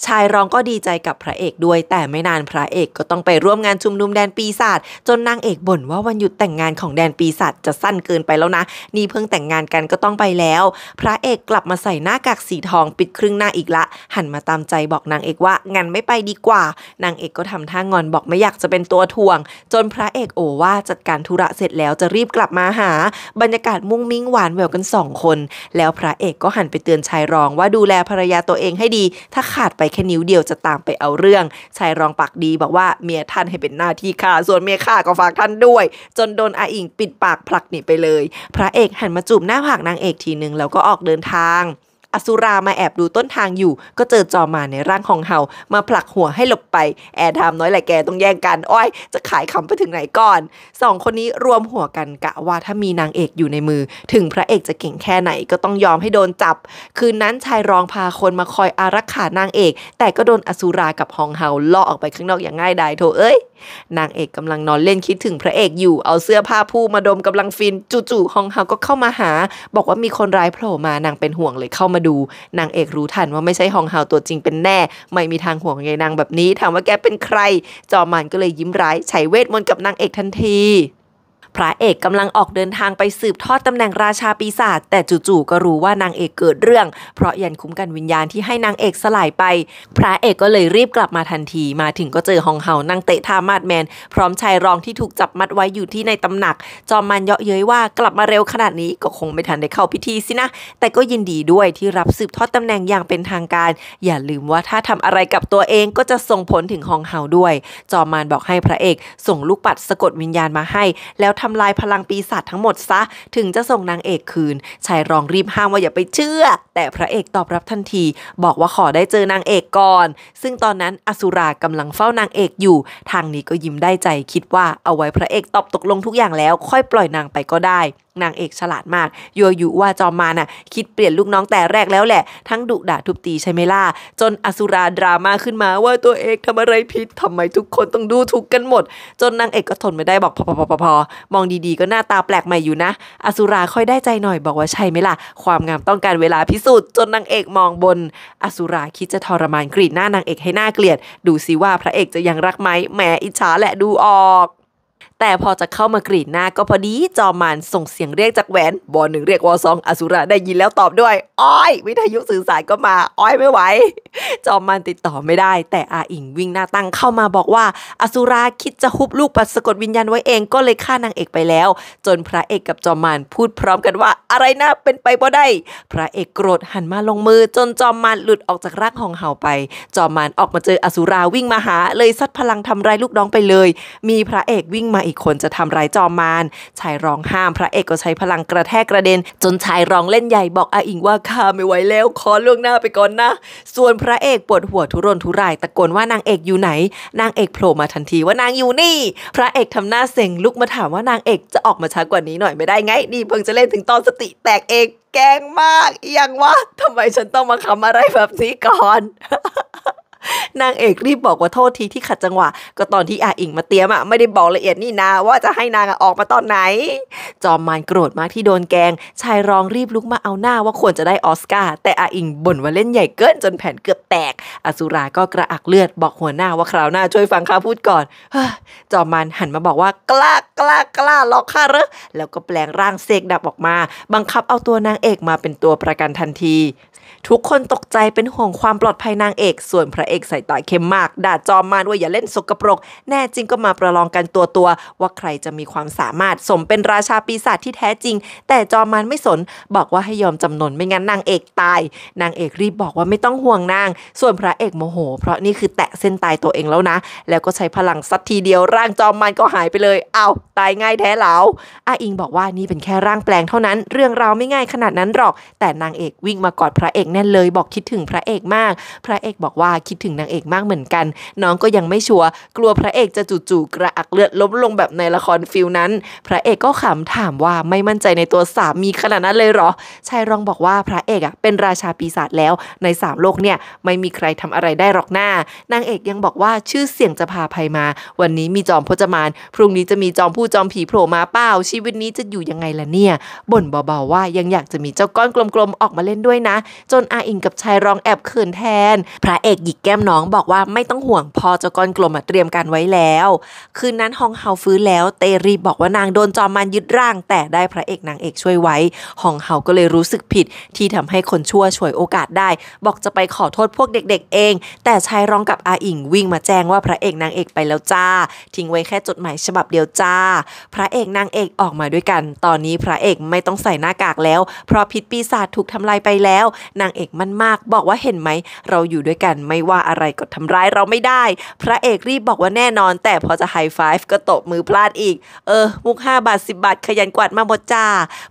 ชายรองก็ดีใจกับพระเอกด้วย แต่ไม่นานพระเอกก็ต้องไปร่วมงานชุมนุมแดนปีศาจจนนางเอกบ่นว่าวันหยุดแต่งงานของแดนปีศาจจะสั้นเกินไปแล้วนะ นี่เพิ่งแต่งงานกันก็ต้องไปแล้ว พระเอกกลับมาใส่หน้ากากสีทองปิดครึ่งหน้าอีกละ หันมาตามใจบอกนางเอกว่างั้นไม่ไปดีกว่า นางเอกก็ทำท่างอนบอกไม่อยากจะเป็นตัวทวง จนพระเอกโอว่าจัดการธุระเสร็จแล้วจะรีบกลับมาหา บรรยากาศมุ้งมิ้งหวานแววกันสองคน แล้วพระเอกก็หันไปเตือนชายรองว่าดูแลภรรยาตัวเองให้ดี ถ้าขาดไปแค่นิ้วเดียวจะตามไปเอาเรื่อง ชายรองปากดีบอกว่าเมียท่านให้เป็นหน้าที่ข้าส่วนเมียข้าก็ฝากท่านด้วย จนโดนอาอิงปิดปากผลักหนีไปเลย พระเอกหันมาจูบหน้าผากนางเอกทีหนึ่งแล้วก็ออกเดินทางอสุรามาแอบดูต้นทางอยู่ ก็เจอจอมาในร่างของเฮามาผลักหัวให้หลบไป แอร์ไทมน้อยแหละแกต้องแย่งกันอ้อยจะขายคำไปถึงไหนก่อนสองคนนี้รวมหัวกันกะว่าถ้ามีนางเอกอยู่ในมือ ถึงพระเอกจะเก่งแค่ไหนก็ต้องยอมให้โดนจับ คืนนั้นชายรองพาคนมาคอยอารักขานางเอก แต่ก็โดนอสุรากับฮองเฮาล่อออกไปข้างนอกอย่างง่ายดายโถเอ้ย นางเอกกำลังนอนเล่นคิดถึงพระเอกอยู่เอาเสื้อผ้าผู้มาดมกำลังฟินจู่ๆฮองเฮาก็เข้ามาหา บอกว่ามีคนร้ายโผล่มานางเป็นห่วงเลยเข้ามาาดูนางเอกรู้ทันว่าไม่ใช่ฮองเฮาตัวจริงเป็นแน่ไม่มีทางห่วงใยนางแบบนี้ ถามว่าแกเป็นใคร จอมันก็เลยยิ้มร้าย ใช้เวทมนต์กับนางเอกทันทีพระเอกกำลังออกเดินทางไปสืบทอดตำแหน่งราชาปีศาจแต่จู่ๆก็รู้ว่านางเอกเกิดเรื่อง เพราะยันคุ้มกันวิญญาณที่ให้นางเอกสลายไป พระเอกก็เลยรีบกลับมาทันที มาถึงก็เจอฮองเฮานางเตะทามาดแมนพร้อมชายรองที่ถูกจับมัดไว้อยู่ที่ในตำหนัก จอมมันเยาะเย้ยว่ากลับมาเร็วขนาดนี้ก็คงไม่ทันได้เข้าพิธีสินะแต่ก็ยินดีด้วยที่รับสืบทอดตำแหน่งอย่างเป็นทางการ อย่าลืมว่าถ้าทำอะไรกับตัวเองก็จะส่งผลถึงฮองเฮาด้วย จอมมันบอกให้พระเอก ส่งลูกปัดสะกดวิญญาณมาให้ แล้วทำลายพลังปีศาจทั้งหมดซะถึงจะส่งนางเอกคืนชายรองรีบห้ามว่าอย่าไปเชื่อ แต่พระเอกตอบรับทันที บอกว่าขอได้เจอนางเอกก่อน ซึ่งตอนนั้นอสุรากำลังเฝ้านางเอกอยู่ ทางนี้ก็ยิ้มได้ใจคิดว่าเอาไว้พระเอกตอบตกลงทุกอย่างแล้ว ค่อยปล่อยนางไปก็ได้นางเอกฉลาดมากยัวยุว่าจอมมาน่ะคิดเปลี่ยนลูกน้อง แต่แรกแล้วแหละ ทั้งดุด่าทุบตีใช่ไหมล่ะจนอสุราดราม่าขึ้นมาว่าตัวเอกทำอะไรผิดทำไมทุกคนต้องดูถูกกันหมด จนนางเอกก็ทนไม่ได้บอกพอพอพอพอมองดีๆก็หน้าตาแปลกใหม่อยู่นะอสุราค่อยได้ใจหน่อยบอกว่าใช่ไหมล่ะความงามต้องการเวลาพิสูจน์จนนางเอกมองบน อสุราคิดจะทรมานกรีดหน้านางเอกให้หน้าเกลียด ดูสิว่าพระเอกจะยังรักไหมแหมอิจฉาแหละดูออกแต่พอจะเข้ามากรีดหน้า ก็พอดีจอมัานส่งเสียงเรียกจากแหวนวอหนึ่งเรียกวอสองอสุระได้ยินแล้วตอบด้วย อ้อย วิทยุสื่อสารก็มาอ้อยไม่ไหวจอมัานติดต่อไม่ได้ แต่อาอิงวิ่งหน้าตั้งเข้ามาบอกว่า อสุราคิดจะฮุบลูกปัสกดวิญญาณไว้เองก็เลยฆ่านางเอกไปแล้ว จนพระเอกกับจอมัานพูดพร้อมกันว่าอะไรนะเป็นไปบ่ได้ พระเอกโกรธหันมาลงมือจนจอมัานหลุดออกจากร่างของเห่าไป จอมมานออกมาเจออสุราวิ่งมาหาเลยซัดพลังทำร้ายลูกน้องไปเลย มีพระเอกวิ่งมาอีกคนจะทำร้ายจอมมาร ชายร้องห้าม พระเอกก็ใช้พลังกระแทกกระเด็น จนชายร้องเล่นใหญ่ บอกอาอิงว่าข้าไม่ไหวแล้วขอล่วงหน้าไปก่อนนะ ส่วนพระเอกปวดหัวทุรนทุรายตะโกนว่านางเอกอยู่ไหน นางเอกโผล่มาทันทีว่านางอยู่นี่ พระเอกทำหน้าเซ็งลุกมาถามว่านางเอกจะออกมาช้ากว่านี้หน่อยไม่ได้ไงนี่เพิ่งจะเล่นถึงตอนสติแตกเองแกงมากยังวะทำไมฉันต้องมาคำอะไรแบบนี้ก่อนนางเอกรีบบอกว่าโทษทีที่ขัดจังหวะก็ตอนที่อาอิงมาเตีียมอ่ะไม่ได้บอกละเอียดนี่นาว่าจะให้นางออกมาตอนไหน จอมมานโกรธมากที่โดนแกง ชายรองรีบลุกมาเอาหน้าว่าควรจะได้ออสการ์แต่อาอิงบ่นว่าเล่นใหญ่เกินจนแผ่นเกือบแตกอสุราก็กระอักเลือดบอกหัวหน้าว่าคราวหน้าช่วยฟังข้าพูดก่อนจอมมานหันมาบอกว่ากล้ากล้ากล้าล็อกข้าเหรอแล้วก็แปลงร่างเสกดับออกมา บังคับเอาตัวนางเอกมาเป็นตัวประกันทันที ทุกคนตกใจเป็นห่วงความปลอดภัยนางเอกส่วนพระเอกใส่ตาเข้มมาก ด่าจอมมา้วยอย่าเล่นสกปรก แน่จริงก็มาประลองกันตัวตัวว่าใครจะมีความสามารถสมเป็นราชาปีศาจที่แท้จริง แต่จอมมานไม่สน บอกว่าให้ยอมจำนนไม่งั้นนางเอกตาย นางเอกรีบบอกว่าไม่ต้องห่วงนาง ส่วนพระเอกโมโห เพราะนี่คือแตะเส้นตายตัวเองแล้วนะ แล้วก็ใช้พลังสักทีเดียวร่างจอมมานก็หายไปเลย เอาตายง่ายแท้เหลาอาอิงบอกว่านี่เป็นแค่ร่างแปลงเท่านั้น เรื่องราวไม่ง่ายขนาดนั้นหรอก แต่นางเอกวิ่งมากอดพระเอกแน่นเลยบอกคิดถึงพระเอกมาก พระเอกบอกว่าคิดถึงนางเอกมากเหมือนกัน น้องก็ยังไม่ชัวร์กลัวพระเอกจะจู่ๆกระอักเลือดล้มลงแบบในละครฟิลนั้น พระเอกก็ขำถามว่าไม่มั่นใจในตัวสามีขนาดนั้นเลยเหรอชายรองบอกว่าพระเอกอ่ะเป็นราชาปีศาจแล้วในสามโลกเนี่ยไม่มีใครทำอะไรได้หรอกหน้านางเอกยังบอกว่าชื่อเสียงจะพาภัยมา วันนี้มีจอมพจมาน พรุ่งนี้จะมีจอมผู้จอมผีโผล่มาเป้าชีวิตนี้จะอยู่ยังไงล่ะเนี่ยบ่นเบาๆว่ายังอยากจะมีเจ้าก้อนกลมๆออกมาเล่นด้วยนะ จนอาอิงกับชายรองแอบเขินแทน พระเอกหยิกก้มน้องบอกว่าไม่ต้องห่วงพอจะกรกลมเตรียมการไว้แล้ว คืนนั้นฮองเฮาฟื้นแล้ว เตรีบอกว่านางโดนจอมมันยึดร่าง แต่ได้พระเอกนางเอกช่วยไว้ฮองเฮาก็เลยรู้สึกผิด ที่ทำให้คนชั่วช่วยโอกาสได้ บอกจะไปขอโทษพวกเด็กๆ เอง แต่ชายร้องกับอาอิงวิ่งมาแจ้งว่าพระเอกนางเอกไปแล้วจ้า ทิ้งไว้แค่จดหมายฉบับเดียวจ้า พระเอกนางเอกออกมาด้วยกัน ตอนนี้พระเอกไม่ต้องใส่หน้ากากแล้ว เพราะพิษปีศาจถูกทำลายไปแล้ว นางเอกมันมากบอกว่าเห็นไหมเราอยู่ด้วยกันไม่ว่าาอะไรกดทำร้ายเราไม่ได้ พระเอกรีบบอกว่าแน่นอน แต่พอจะไฮไฟฟ์ก็ตบมือพลาดอีก เออมุก5บาท10บาทขยันกวาดมาหมดจ้า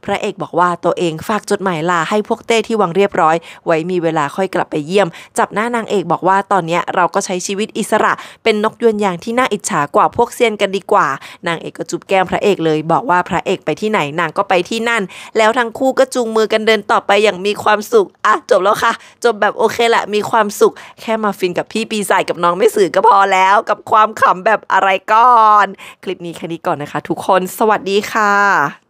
พระเอกบอกว่าตัวเองฝากจดหมายลาให้พวกเต้ที่วังเรียบร้อย ไว้มีเวลาค่อยกลับไปเยี่ยม จับหน้านางเอกบอกว่าตอนนี้เราก็ใช้ชีวิตอิสระ เป็นนกยวนยางที่น่าอิจฉากว่าพวกเซียนกันดีกว่า นางเอกก็จุบแก้มพระเอกเลยบอกว่าพระเอกไปที่ไหนนางก็ไปที่นั่น แล้วทั้งคู่ก็จูงมือกันเดินต่อไปอย่างมีความสุขอ่ะจบแล้วค่ะ จบแบบโอเคละมีความสุขแค่มาฟินกับพี่ปีศาจกับน้องไม่สื่อก็พอแล้วกับความขำแบบอะไรก่อน คลิปนี้แค่นี้ก่อนนะคะ ทุกคนสวัสดีค่ะ